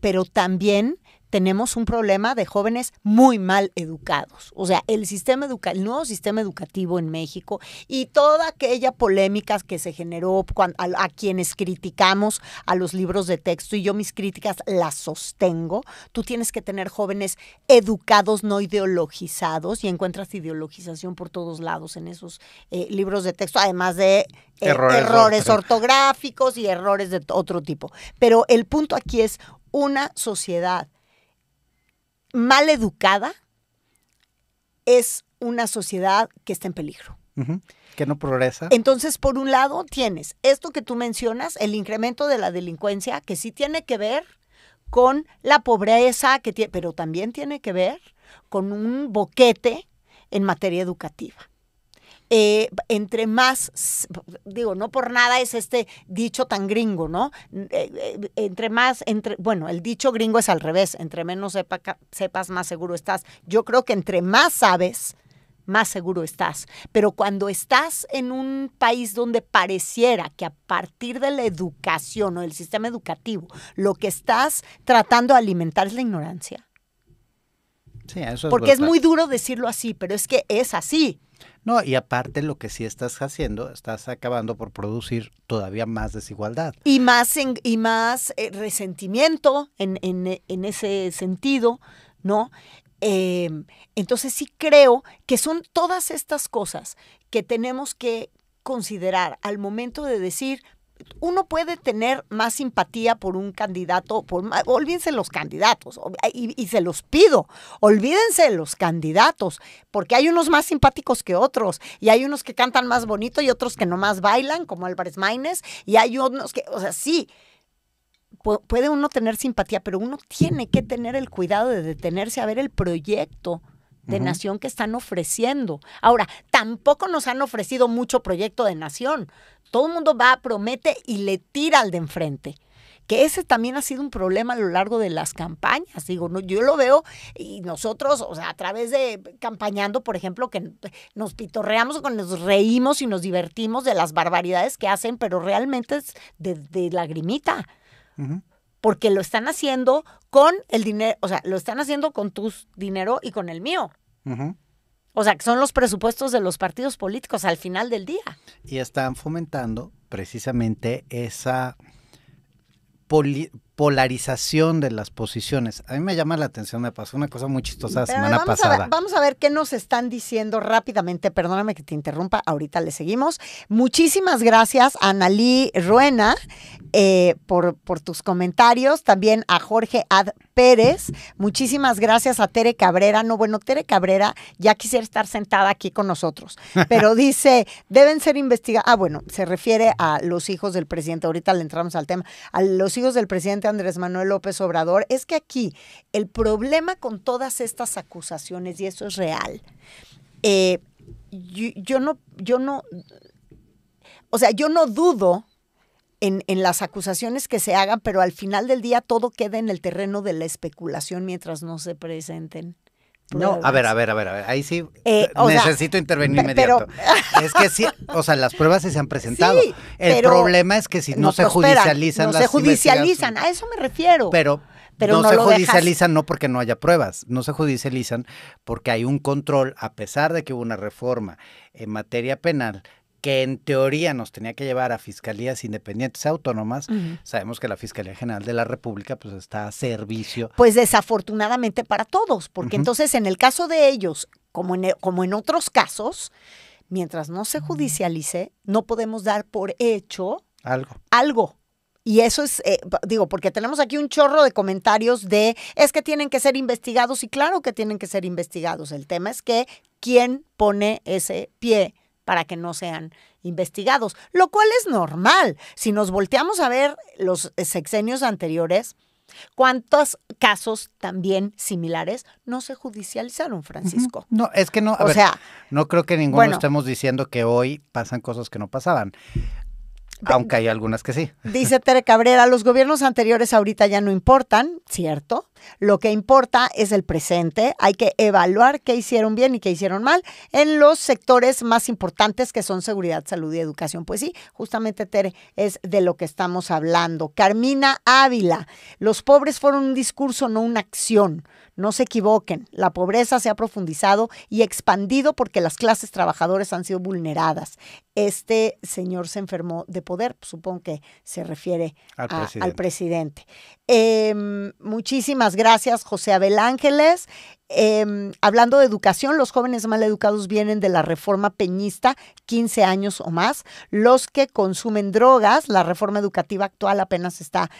pero también tenemos un problema de jóvenes muy mal educados. O sea, el sistema educa el nuevo sistema educativo en México y toda aquella polémica que se generó a, quienes criticamos a los libros de texto y yo mis críticas las sostengo. Tú tienes que tener jóvenes educados, no ideologizados y encuentras ideologización por todos lados en esos eh, libros de texto, además de eh, errores ortográficos y errores de otro tipo. Pero el punto aquí es una sociedad mal educada es una sociedad que está en peligro. Que no progresa. Entonces, por un lado, tienes esto que tú mencionas, el incremento de la delincuencia, que sí tiene que ver con la pobreza, que tiene, pero también tiene que ver con un boquete en materia educativa. Eh, entre más, digo, no por nada es este dicho tan gringo, ¿no? Eh, eh, entre más, entre, bueno, el dicho gringo es al revés, entre menos sepas, más seguro estás. Yo creo que entre más sabes, más seguro estás. Pero cuando estás en un país donde pareciera que a partir de la educación o del sistema educativo, lo que estás tratando de alimentar es la ignorancia. Sí, eso es Porque es muy duro decirlo así, pero es que es así. No, y aparte lo que sí estás haciendo, estás acabando por producir todavía más desigualdad. Y más, y más eh, resentimiento eh, en, ese sentido, ¿no? Em, entonces sí creo que son todas estas cosas que tenemos que considerar al momento de decir, uno puede tener más simpatía por un candidato, por, olvídense los candidatos, y, se los pido, olvídense los candidatos, porque hay unos más simpáticos que otros, y hay unos que cantan más bonito y otros que no más bailan, como Álvarez Maínez, y hay unos que, o sea, sí, puede uno tener simpatía, pero uno tiene que tener el cuidado de detenerse a ver el proyecto de nación que están ofreciendo. Ahora, tampoco nos han ofrecido mucho proyecto de nación. Todo el mundo va, promete y le tira al de enfrente. Que ese también ha sido un problema a lo largo de las campañas. Digo, yo lo veo y nosotros, o sea, a través de campañando, por ejemplo, que nos pitorreamos, nos reímos y nos divertimos de las barbaridades que hacen, pero realmente es de, lagrimita porque lo están haciendo con el dinero, o sea, lo están haciendo con tu dinero y con el mío. O sea, que son los presupuestos de los partidos políticos al final del día. Y están fomentando precisamente esa polarización de las posiciones. A mí me llama la atención, me pasó una cosa muy chistosa la semana pasada. vamos a ver qué nos están diciendo rápidamente, perdóname que te interrumpa, ahorita le seguimos. Muchísimas gracias a Nalí Ruena eh, por, por tus comentarios, también a Jorge Ad Pérez, muchísimas gracias a Tere Cabrera, no bueno, Tere Cabrera ya quisiera estar sentada aquí con nosotros, pero dice, deben ser investigados, ah bueno, se refiere a los hijos del presidente, ahorita le entramos al tema, a los hijos del presidente Andrés Manuel López Obrador es que aquí el problema con todas estas acusaciones, y eso es real, eh, yo, no, yo no, o sea, yo no dudo en, en, las acusaciones que se hagan, pero al final del día todo queda en el terreno de la especulación mientras no se presenten. No, a ver, a ver, a ver, a ver. ahí sí eh, necesito intervenir inmediato. Es que sí, o sea, las pruebas sí se han presentado. el problema es que si no, se judicializan no se judicializan, a eso me refiero. Pero, no, se judicializan no porque no haya pruebas, no se judicializan porque hay un control, a pesar de que hubo una reforma en materia penal, que en teoría nos tenía que llevar a fiscalías independientes autónomas, sabemos que la Fiscalía General de la República pues está a servicio. Pues desafortunadamente para todos, porque entonces en el caso de ellos, como en, e, otros casos, mientras no se judicialice, no podemos dar por hecho algo. Algo. Y eso es, eh, digo, porque tenemos aquí un chorro de comentarios de, es que tienen que ser investigados y claro que tienen que ser investigados. El tema es que, ¿quién pone ese pie para que no sean investigados, lo cual es normal. Si nos volteamos a ver los sexenios anteriores, ¿Cuántos casos también similares no se judicializaron, Francisco? No, es que no, o sea, no creo que ninguno estemos diciendo que hoy pasan cosas que no pasaban. Aunque hay algunas que sí. Dice Tere Cabrera, los gobiernos anteriores ahorita ya no importan, ¿cierto? Lo que importa es el presente. Hay que evaluar qué hicieron bien y qué hicieron mal en los sectores más importantes que son seguridad, salud y educación. Pues sí, justamente Tere es de lo que estamos hablando. Carmina Ávila, los pobres fueron un discurso, no una acción. No se equivoquen, la pobreza se ha profundizado y expandido porque las clases trabajadoras han sido vulneradas. Este señor se enfermó de poder, supongo que se refiere al, presidente. Em, muchísimas gracias, José Abel Ángeles. Em, hablando de educación, los jóvenes mal educados vienen de la reforma peñista, 15 años o más. Los que consumen drogas, la reforma educativa actual apenas está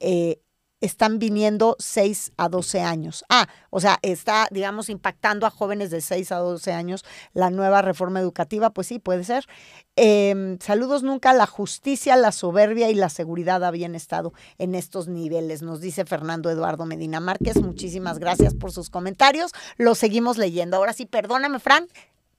eh, están viniendo 6 a 12 años. Ah, o sea, está, digamos, impactando a jóvenes de 6 a 12 años la nueva reforma educativa, pues sí, puede ser. Em, saludos nunca, la justicia, la soberbia y la seguridad habían estado en estos niveles, nos dice Fernando Eduardo Medina Márquez. Muchísimas gracias por sus comentarios, los seguimos leyendo. Ahora sí, perdóname, Fran,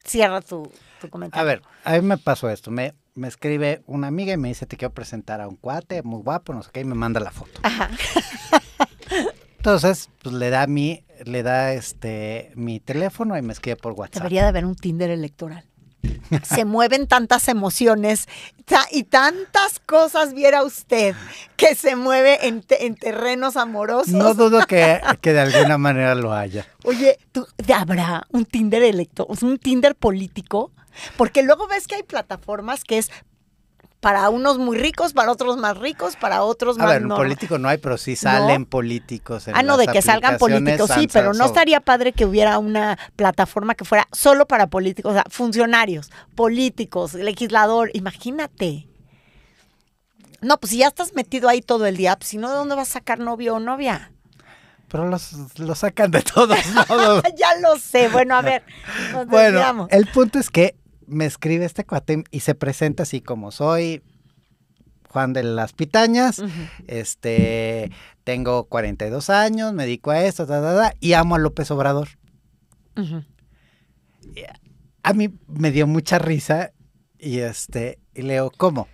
cierra tu, tu, comentario. A ver, a mí me pasó esto. Me, me escribe una amiga y me dice, te quiero presentar a un cuate muy guapo, no sé qué, y me manda la foto. Ajá. Entonces, pues le da mi, le da este mi teléfono y me escribe por WhatsApp. Debería de haber un Tinder electoral. se mueven tantas emociones y tantas cosas, viera usted, que se mueve en, terrenos amorosos. No dudo que, que, de alguna manera lo haya. Oye, ¿tú, ¿habrá un Tinder electo, un Tinder político? Porque luego ves que hay plataformas que es para unos muy ricos, para otros más ricos, para otros más. A ver, un político no hay, pero sí salen políticos. ah, no, de que salgan políticos, sí, pero no estaría padre que hubiera una plataforma que fuera solo para políticos, o sea, funcionarios, políticos, legislador, imagínate. No, pues si ya estás metido ahí todo el día, pues si no, ¿de dónde vas a sacar novio o novia? Pero los, sacan de todos modos. ya lo sé. Bueno, a ver. bueno, el punto es que me escribe este cuate y se presenta así como soy, Juan de las Pitañas, este, tengo 42 años, me dedico a esto, y amo a López Obrador. A mí me dio mucha risa y este, leo, ¿cómo?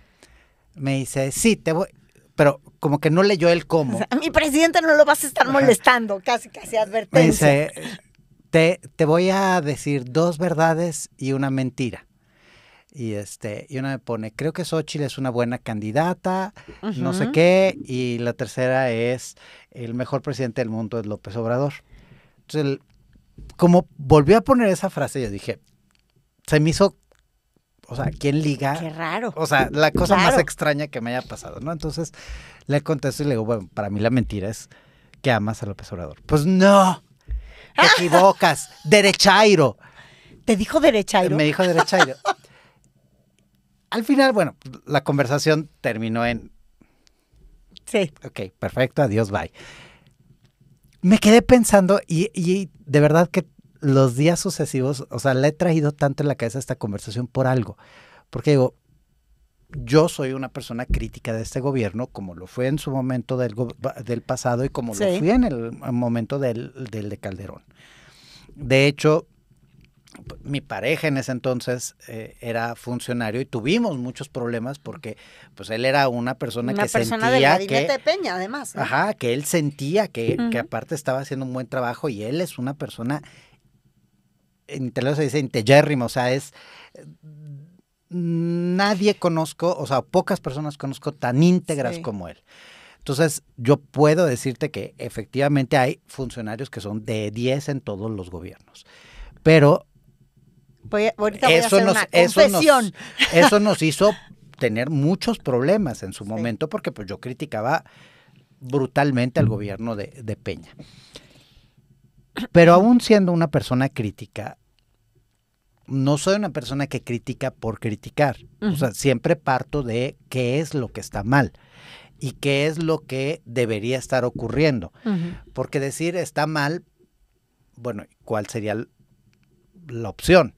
Me dice, sí, te voy, pero como que no leyó el cómo. a mi presidente no lo vas a estar molestando, casi, casi advertencia. dice, te, te voy a decir dos verdades y una mentira y este y una me pone creo que Xochitl es una buena candidata no sé qué y la tercera es el mejor presidente del mundo es López Obrador entonces como volvió a poner esa frase yo dije se me hizo o sea quién liga qué raro o sea la cosa más extraña que me haya pasado no entonces le contesto y le digo bueno para mí la mentira es que amas a López Obrador pues no te equivocas derechairo te dijo derechairo me dijo derechairo al final, bueno, la conversación terminó en... Sí. Ok, perfecto, adiós, bye. Me quedé pensando y, de verdad que los días sucesivos, o sea, le he traído tanto en la cabeza esta conversación por algo, porque digo, yo soy una persona crítica de este gobierno, como lo fue en su momento del, pasado y como lo fui en el momento del, del de Calderón. De hecho, mi pareja en ese entonces eh, era funcionario y tuvimos muchos problemas porque pues él era una persona que persona sentía que de Peña además ajá que él sentía que, aparte estaba haciendo un buen trabajo y él es una persona entre se dice integérrimo o sea es nadie conozco o sea pocas personas conozco tan íntegras como él entonces, yo puedo decirte que efectivamente hay funcionarios que son de 10 en todos los gobiernos, pero eso nos, Eso nos, hizo tener muchos problemas en su momento porque pues yo criticaba brutalmente al gobierno de, Peña. Pero aún siendo una persona crítica, no soy una persona que critica por criticar. O sea, siempre parto de qué es lo que está mal y qué es lo que debería estar ocurriendo. Porque decir está mal, bueno, ¿cuál sería la opción?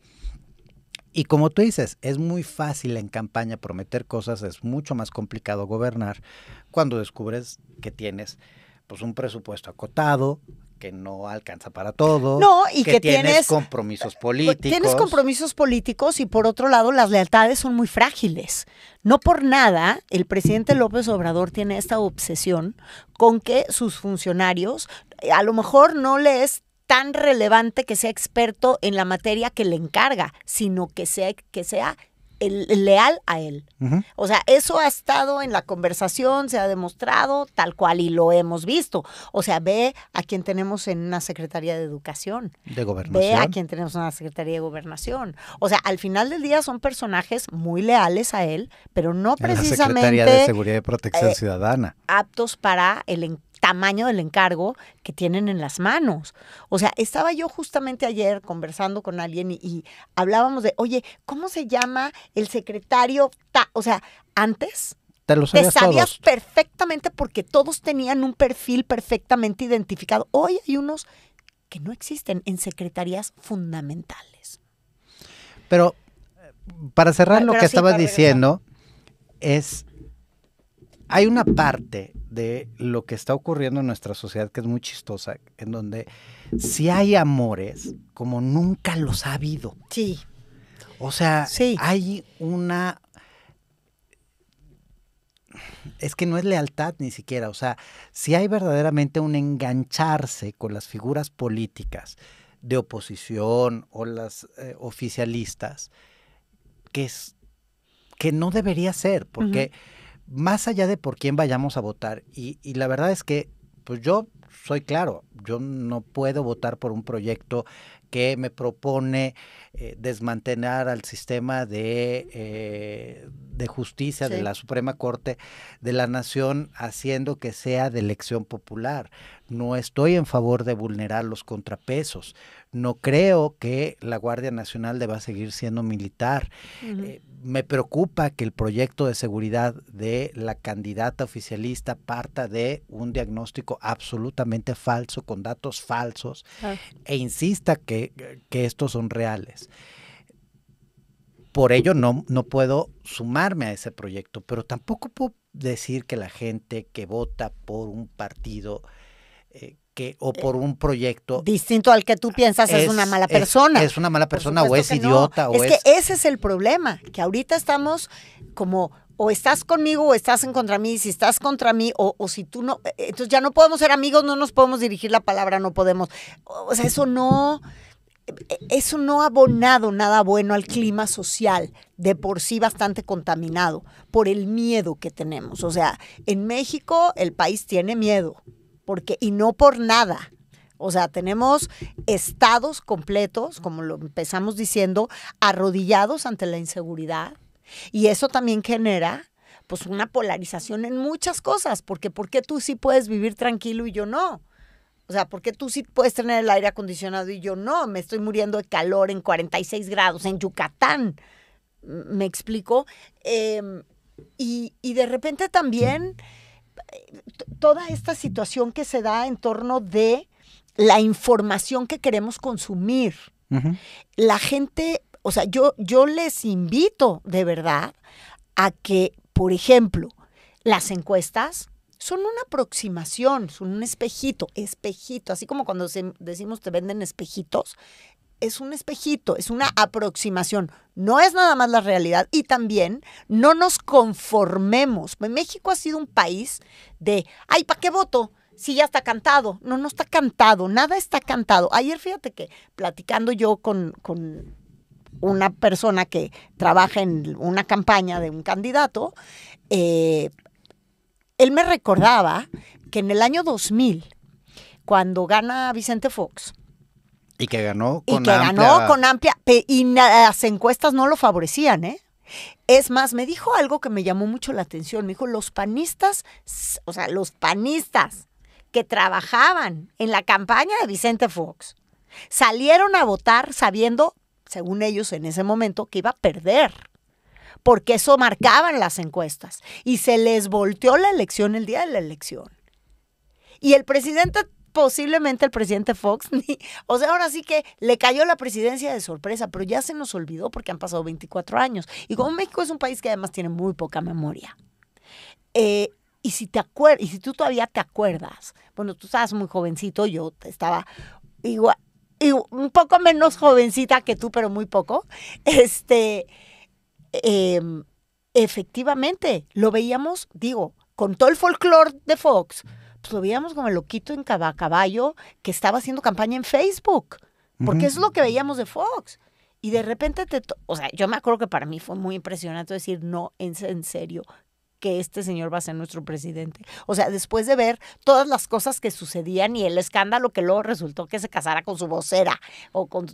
Y como tú dices, es muy fácil en campaña prometer cosas, es mucho más complicado gobernar cuando descubres que tienes pues un presupuesto acotado, que no alcanza para todo. y que, tienes, compromisos eh, pues, políticos. Tienes compromisos políticos y por otro lado las lealtades son muy frágiles. No por nada el presidente López Obrador tiene esta obsesión con que sus funcionarios eh, a lo mejor no les tan relevante que sea experto en la materia que le encarga, sino que sea, que sea el, leal a él. O sea, eso ha estado en la conversación, se ha demostrado tal cual y lo hemos visto. O sea, ve a quien tenemos en una Secretaría de Educación. De Gobernación. Ve a quien tenemos en una Secretaría de Gobernación. O sea, al final del día son personajes muy leales a él, pero no precisamente... de Seguridad y Protección eh, Ciudadana. Aptos para el tamaño del encargo que tienen en las manos. O sea, estaba yo justamente ayer conversando con alguien y, hablábamos de, oye, ¿cómo se llama el secretario? O sea, antes te, sabías, perfectamente porque todos tenían un perfil perfectamente identificado. Hoy hay unos que no existen en secretarías fundamentales. Pero eh, para cerrar lo que estabas diciendo, es hay una parte de lo que está ocurriendo en nuestra sociedad que es muy chistosa, en donde si hay amores como nunca los ha habido. Sí. O sea, hay una... Es que no es lealtad ni siquiera, o sea, si hay verdaderamente un engancharse con las figuras políticas de oposición o las eh, oficialistas, que es que no debería ser, porque más allá de por quién vayamos a votar, y, la verdad es que, pues yo soy claro, yo no puedo votar por un proyecto que me propone eh, desmantelar al sistema de, eh, de justicia de la Suprema Corte de la Nación, haciendo que sea de elección popular. No estoy en favor de vulnerar los contrapesos, no creo que la Guardia Nacional deba seguir siendo militar. Eh, me preocupa que el proyecto de seguridad de la candidata oficialista parta de un diagnóstico absolutamente falso, con datos falsos, ah. e insista que, estos son reales por ello no, no, puedo sumarme a ese proyecto, pero tampoco puedo decir que la gente que vota por un partido o por un proyecto. Distinto al que tú piensas es, una mala persona. Es, una mala persona o es idiota es. que ese es el problema, que ahorita estamos como o estás conmigo o estás en contra mí, si estás contra mí o, o, si tú no, eh, eh, entonces ya no podemos ser amigos, no nos podemos dirigir la palabra, no podemos. O sea, eso no, eh, eso no ha abonado nada bueno al clima social, de por sí bastante contaminado por el miedo que tenemos. O sea, en México el país tiene miedo, porque, y no por nada. O sea, tenemos estados completos, como lo empezamos diciendo, arrodillados ante la inseguridad. Y eso también genera pues una polarización en muchas cosas, porque ¿por qué tú sí puedes vivir tranquilo y yo no? O sea, ¿por qué tú sí puedes tener el aire acondicionado y yo no? Me estoy muriendo de calor en 46 grados en Yucatán. ¿Me explico? Em, y, de repente también toda esta situación que se da en torno de la información que queremos consumir. La gente, o sea, yo, yo les invito de verdad a que, por ejemplo, las encuestas son una aproximación, son un espejito, espejito, así como cuando decimos te venden espejitos, es un espejito, es una aproximación, no es nada más la realidad y también no nos conformemos. Pues, México ha sido un país de, ay, ¿para qué voto? Si ya está cantado. No, no está cantado, nada está cantado. Ayer fíjate que platicando yo con, una persona que trabaja en una campaña de un candidato, eh, él me recordaba que en el año 2000, cuando gana Vicente Fox, y que ganó con y que ganó con amplia. Y las encuestas no lo favorecían, ¿eh? Es más, me dijo algo que me llamó mucho la atención. Me dijo, los panistas, o sea, los panistas que trabajaban en la campaña de Vicente Fox, salieron a votar sabiendo, según ellos en ese momento, que iba a perder, porque eso marcaban las encuestas. Y se les volteó la elección el día de la elección. Y el presidente posiblemente el presidente Fox, o sea, ahora sí que le cayó la presidencia de sorpresa, pero ya se nos olvidó porque han pasado 24 años. Y como México es un país que además tiene muy poca memoria. Eh, y si te acuerdas, y si tú todavía te acuerdas, bueno, tú estabas muy jovencito, yo estaba igual, un poco menos jovencita que tú, pero muy poco. Este, em, efectivamente, lo veíamos, digo, con todo el folclore de Fox, pues lo veíamos como el loquito en caballo que estaba haciendo campaña en Facebook, porque eso es lo que veíamos de Fox. Y de repente te, o sea, yo me acuerdo que para mí fue muy impresionante decir, no, en, serio, que este señor va a ser nuestro presidente. O sea, después de ver todas las cosas que sucedían y el escándalo que luego resultó que se casara con su vocera o con,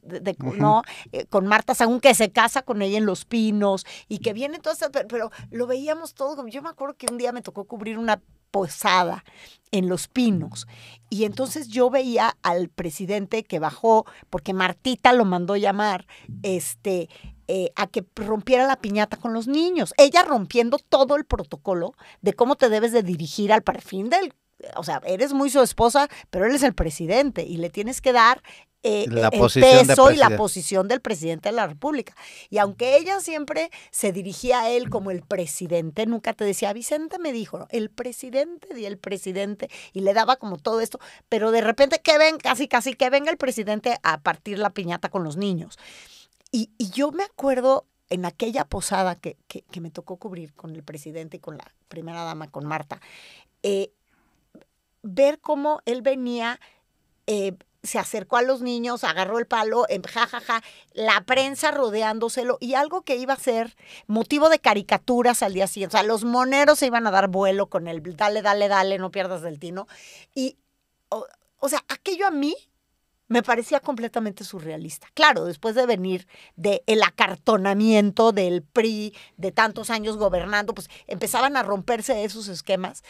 ¿no? Eh, con Marta Sagún, que se casa con ella en Los Pinos y que mm. viene todas eso, pero, lo veíamos todo. Yo me acuerdo que un día me tocó cubrir una posada en Los Pinos. Y entonces yo veía al presidente que bajó, porque Martita lo mandó llamar, este, eh, a que rompiera la piñata con los niños. Ella rompiendo todo el protocolo de cómo te debes de dirigir al perfil del... O sea, eres muy su esposa, pero él es el presidente y le tienes que dar eh, la el peso y la posición del presidente de la República. Y aunque ella siempre se dirigía a él como el presidente, nunca te decía, Vicente me dijo, el presidente y el presidente, y le daba como todo esto, pero de repente que ven, casi, casi que venga el presidente a partir la piñata con los niños. Y, yo me acuerdo en aquella posada que, me tocó cubrir con el presidente y con la primera dama, con Marta, eh, ver cómo él venía eh, se acercó a los niños, agarró el palo, jajaja, em, la prensa rodeándoselo y algo que iba a ser motivo de caricaturas al día siguiente. O sea, los moneros se iban a dar vuelo con el dale, dale, dale, no pierdas del tino. Y, o, sea, aquello a mí me parecía completamente surrealista. Claro, después de venir del el acartonamiento del PRI, de tantos años gobernando, pues empezaban a romperse esos esquemas,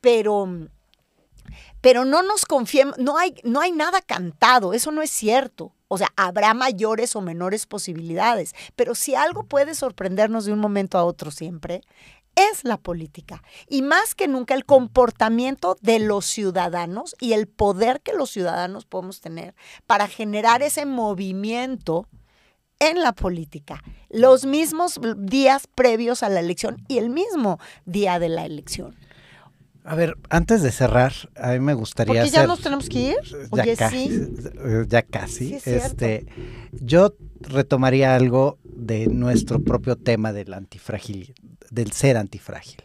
pero mm, pero no nos confiemos, no hay, no hay nada cantado, eso no es cierto. O sea, habrá mayores o menores posibilidades, pero si algo puede sorprendernos de un momento a otro siempre, es la política y más que nunca el comportamiento de los ciudadanos y el poder que los ciudadanos podemos tener para generar ese movimiento en la política, los mismos días previos a la elección y el mismo día de la elección. A ver, antes de cerrar, a mí me gustaría. Porque ya nos tenemos que ir. Ya eh, casi. Sí. Ya casi. este, yo retomaría algo de nuestro propio tema del antifrágil, del ser antifrágil.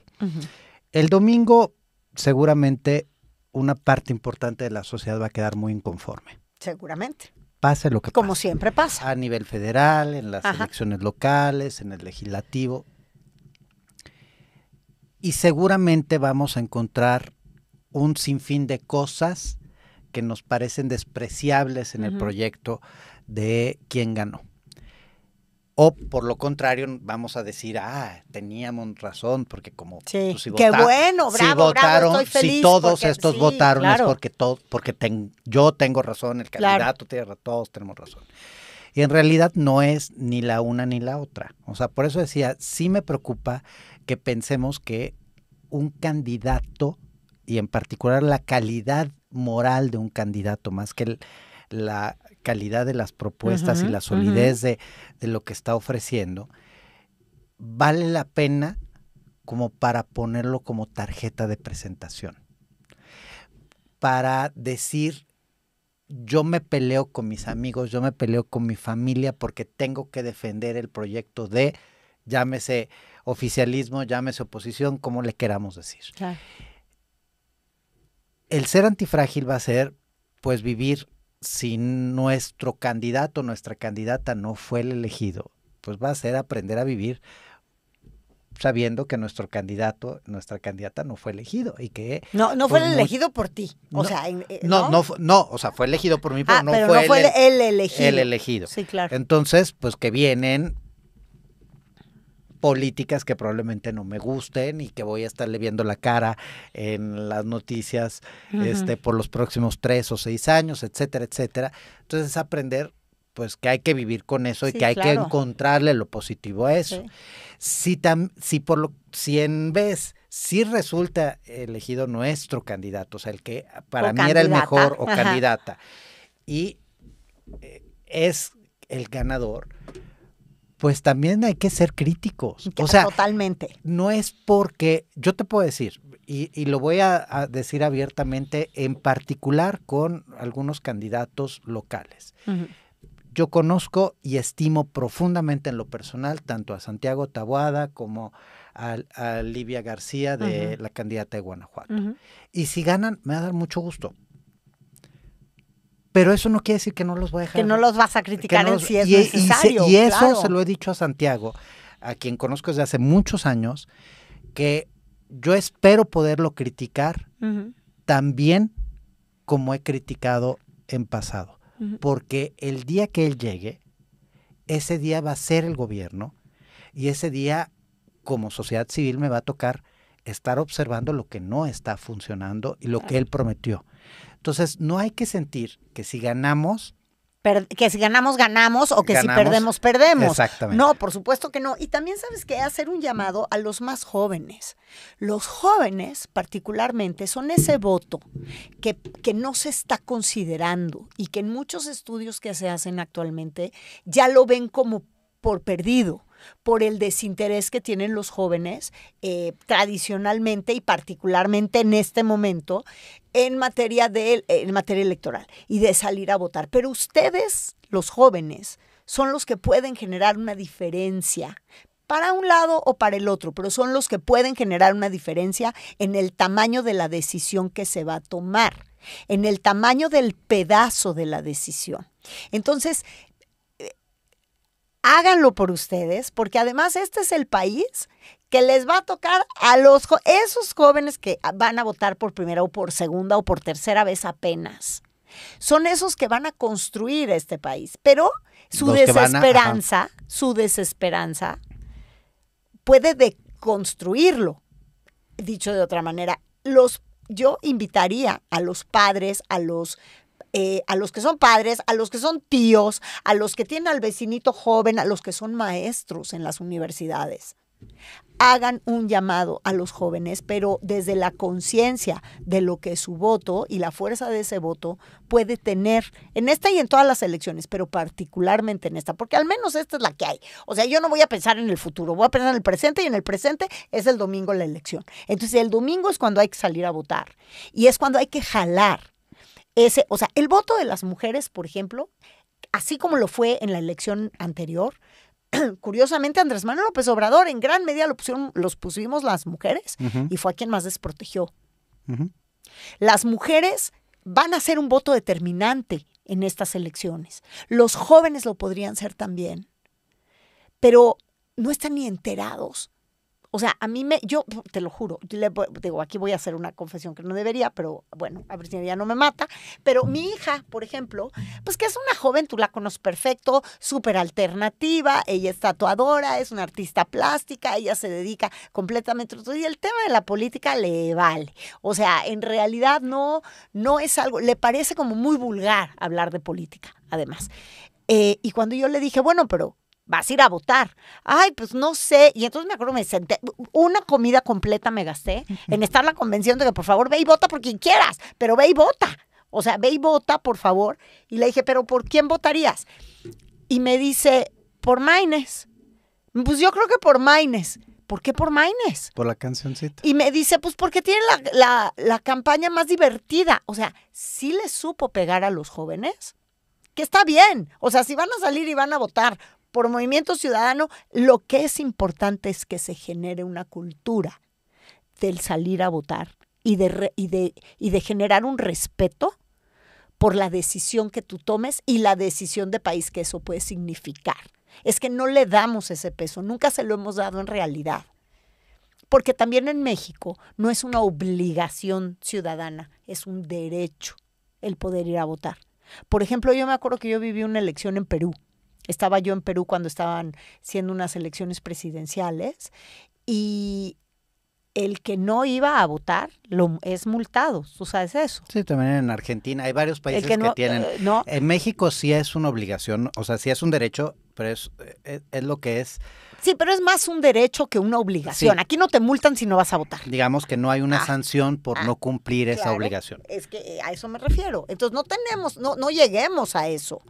El domingo, seguramente, una parte importante de la sociedad va a quedar muy inconforme. Seguramente. Pase lo que Como siempre pasa. A nivel federal, en las elecciones locales, en el legislativo y seguramente vamos a encontrar un sinfín de cosas que nos parecen despreciables en el proyecto de quién ganó. O por lo contrario, vamos a decir, ah, teníamos razón, porque como sí. Pues, qué bueno, bravo, si votaron, si todos estos votaron es porque, todo, porque yo tengo razón, el candidato tiene razón, todos tenemos razón. Y en realidad no es ni la una ni la otra. O sea, por eso decía, sí me preocupa que pensemos que un candidato, y en particular la calidad moral de un candidato, más que la calidad de las propuestas y la solidez de, de, lo que está ofreciendo, vale la pena como para ponerlo como tarjeta de presentación. Para decir, yo me peleo con mis amigos, yo me peleo con mi familia porque tengo que defender el proyecto de, llámese, oficialismo, llámese oposición, como le queramos decir. El ser antifrágil va a ser, pues, vivir si nuestro candidato, nuestra candidata no fue el elegido, pues va a ser aprender a vivir sabiendo que nuestro candidato, nuestra candidata no fue elegido y que... No, no fue pues, el elegido por ti, o no, sea... Eh, ¿no? no, o sea, fue elegido por mí, pero, ah, no, fue el, elegido. El elegido. Sí, claro. Entonces, pues que vienen políticas que probablemente no me gusten y que voy a estarle viendo la cara en las noticias este, por los próximos tres o seis años, etcétera, etcétera. Entonces es aprender pues que hay que vivir con eso y que hay que encontrarle lo positivo a eso. Si, si, por lo, si en vez, si resulta elegido nuestro candidato, o sea, el que para mí era el mejor o candidata, y eh, es el ganador, pues también hay que ser críticos. O sea, totalmente. No es porque, yo te puedo decir, y, lo voy a, decir abiertamente, en particular con algunos candidatos locales. Yo conozco y estimo profundamente en lo personal tanto a Santiago Tabuada como a, a Livia García de la candidata de Guanajuato. Y si ganan, me va a dar mucho gusto, pero eso no quiere decir que no los voy a dejar. Que no los vas a criticar en si es y, necesario. Y, eso se lo he dicho a Santiago, a quien conozco desde hace muchos años, que yo espero poderlo criticar también como he criticado en pasado. Porque el día que él llegue, ese día va a ser el gobierno y ese día como sociedad civil me va a tocar estar observando lo que no está funcionando y lo que él prometió. Entonces, no hay que sentir que si ganamos... que si ganamos, ganamos, o que si perdemos, perdemos. Exactamente. No, por supuesto que no. Y también sabes que hacer un llamado a los más jóvenes. Los jóvenes, particularmente, son ese voto que, no se está considerando y que en muchos estudios que se hacen actualmente ya lo ven como por perdido por el desinterés que tienen los jóvenes eh, tradicionalmente y particularmente en este momento en materia, de, materia electoral y de salir a votar. Pero ustedes, los jóvenes, son los que pueden generar una diferencia para un lado o para el otro, pero son los que pueden generar una diferencia en el tamaño de la decisión que se va a tomar, en el tamaño del pedazo de la decisión. Entonces, eh, háganlo por ustedes, porque además este es el país que les va a tocar a los esos jóvenes que van a votar por primera o por segunda o por tercera vez apenas. Son esos que van a construir este país, pero su desesperanza, su desesperanza puede deconstruirlo. Dicho de otra manera, los yo invitaría a los padres, a los eh, a los que son padres, a los que son tíos, a los que tienen al vecinito joven, a los que son maestros en las universidades hagan un llamado a los jóvenes, pero desde la conciencia de lo que su voto y la fuerza de ese voto puede tener en esta y en todas las elecciones, pero particularmente en esta, porque al menos esta es la que hay. O sea, yo no voy a pensar en el futuro, voy a pensar en el presente y en el presente es el domingo la elección. Entonces, el domingo es cuando hay que salir a votar y es cuando hay que jalar ese, o sea, el voto de las mujeres, por ejemplo, así como lo fue en la elección anterior, curiosamente Andrés Manuel López Obrador en gran medida los pusimos las mujeres y fue a quien más desprotegió. Las mujeres van a ser un voto determinante en estas elecciones. Los jóvenes lo podrían ser también, pero no están ni enterados o sea, a mí me, yo te lo juro, digo, aquí voy a hacer una confesión que no debería, pero bueno, a ver si ya no me mata. Pero mi hija, por ejemplo, pues que es una joven, tú la conoces perfecto, súper alternativa, ella es tatuadora, es una artista plástica, ella se dedica completamente a y el tema de la política le vale. O sea, en realidad no, no es algo, le parece como muy vulgar hablar de política, además. Eh, y cuando yo le dije, bueno, pero vas a ir a votar. Ay, pues no sé. Y entonces me acuerdo, me senté, una comida completa me gasté en estar la convenciendo de que por favor ve y vota por quien quieras, pero ve y vota. O sea, ve y vota, por favor. Y le dije, pero ¿por quién votarías? Y me dice, por Maines. Pues yo creo que por Maines. ¿Por qué por Maines? Por la cancioncita. Y me dice, pues porque tiene la, la campaña más divertida. O sea, sí le supo pegar a los jóvenes que está bien. O sea, si van a salir y van a votar por Movimiento Ciudadano, lo que es importante es que se genere una cultura del salir a votar y de, y de, generar un respeto por la decisión que tú tomes y la decisión de país que eso puede significar. Es que no le damos ese peso, nunca se lo hemos dado en realidad. Porque también en México no es una obligación ciudadana, es un derecho el poder ir a votar. Por ejemplo, yo me acuerdo que yo viví una elección en Perú estaba yo en Perú cuando estaban siendo unas elecciones presidenciales y el que no iba a votar lo, es multado, tú sabes eso. Sí, también en Argentina, hay varios países que, tienen. Eh, no. En México sí es una obligación, o sea, sí es un derecho, pero es, eh, eh, es, lo que es. Sí, pero es más un derecho que una obligación. Aquí no te multan si no vas a votar. Digamos que no hay una ah, sanción por ah, no cumplir esa obligación. Es que a eso me refiero. Entonces no tenemos, no, no lleguemos a eso.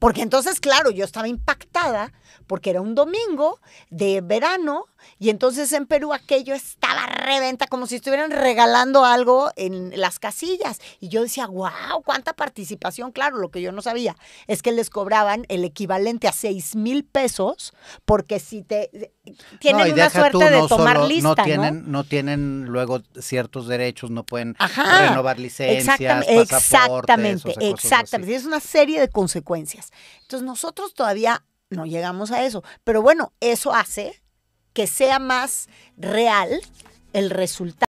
Porque entonces, claro, yo estaba impactada porque era un domingo de verano y entonces en Perú aquello estaba reventa, como si estuvieran regalando algo en las casillas. Y yo decía, wow, cuánta participación. Claro, lo que yo no sabía es que les cobraban el equivalente a 6 mil pesos, porque si te... Eh, tienen una suerte de tomar lista, no tienen, ¿no? tienen luego ciertos derechos, no pueden renovar licencias, exactamente, exactamente, exactamente. Es una serie de consecuencias. Entonces nosotros todavía no llegamos a eso. Pero bueno, eso hace que sea más real el resultado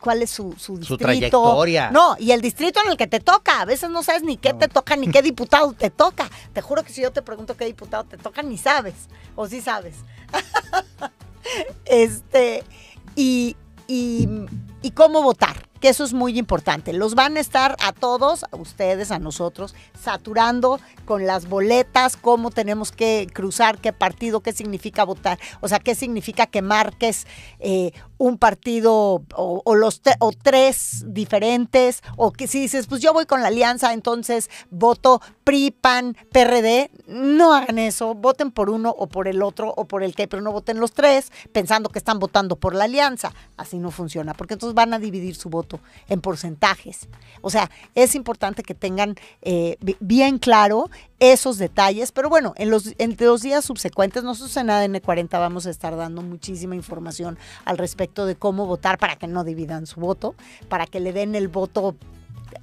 cuál es su, su distrito. trayectoria. No, y el distrito en el que te toca. A veces no sabes ni qué te toca, ni qué diputado te toca. Te juro que si yo te pregunto qué diputado te toca, ni sabes. O sí sabes. este, y cómo votar que eso es muy importante. Los van a estar a todos, a ustedes, a nosotros, saturando con las boletas, cómo tenemos que cruzar, qué partido, qué significa votar, o sea, qué significa que marques eh, un partido o, los o tres diferentes, o que si dices, pues yo voy con la alianza, entonces voto PRI, PRD, no hagan eso, voten por uno o por el otro o por el que, pero no voten los tres pensando que están votando por la alianza. Así no funciona, porque entonces van a dividir su voto en porcentajes. O sea, es importante que tengan eh, bien claro esos detalles, pero bueno, en los, en los días subsecuentes, no nada en ADN40 vamos a estar dando muchísima información al respecto de cómo votar para que no dividan su voto, para que le den el voto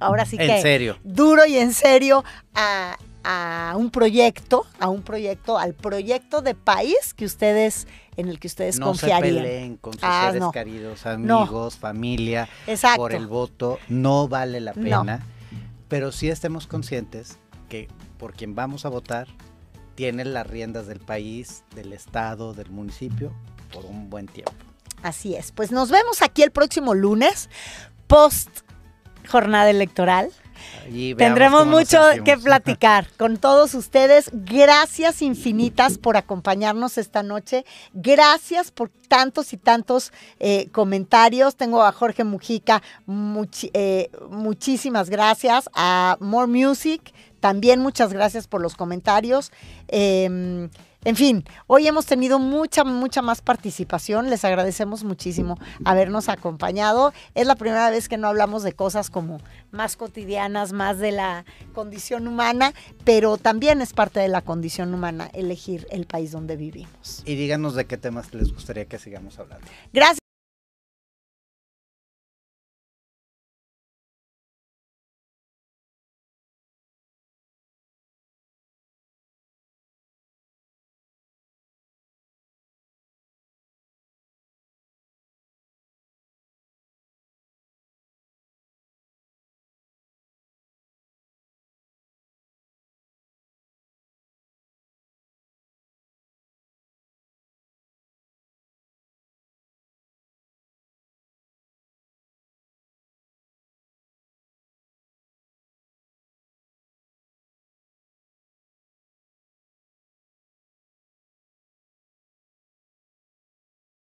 ahora sí que duro y en serio a, un proyecto, a un proyecto, al proyecto de país que ustedes en el que ustedes confiarían. No se peleen con sus ah, seres queridos, amigos, familia, por el voto, no vale la pena. Pero sí estemos conscientes que por quien vamos a votar tienen las riendas del país, del estado, del municipio por un buen tiempo. Así es. Pues nos vemos aquí el próximo lunes post jornada electoral. Tendremos mucho que platicar con todos ustedes. Gracias infinitas por acompañarnos esta noche. Gracias por tantos y tantos eh, comentarios. Tengo a Jorge Mujica, eh, muchísimas gracias. A More Music, también muchas gracias por los comentarios. Em, en fin, hoy hemos tenido mucha, mucha más participación. Les agradecemos muchísimo habernos acompañado. Es la primera vez que no hablamos de cosas como más cotidianas, más de la condición humana, pero también es parte de la condición humana elegir el país donde vivimos. Y díganos de qué temas les gustaría que sigamos hablando. Gracias.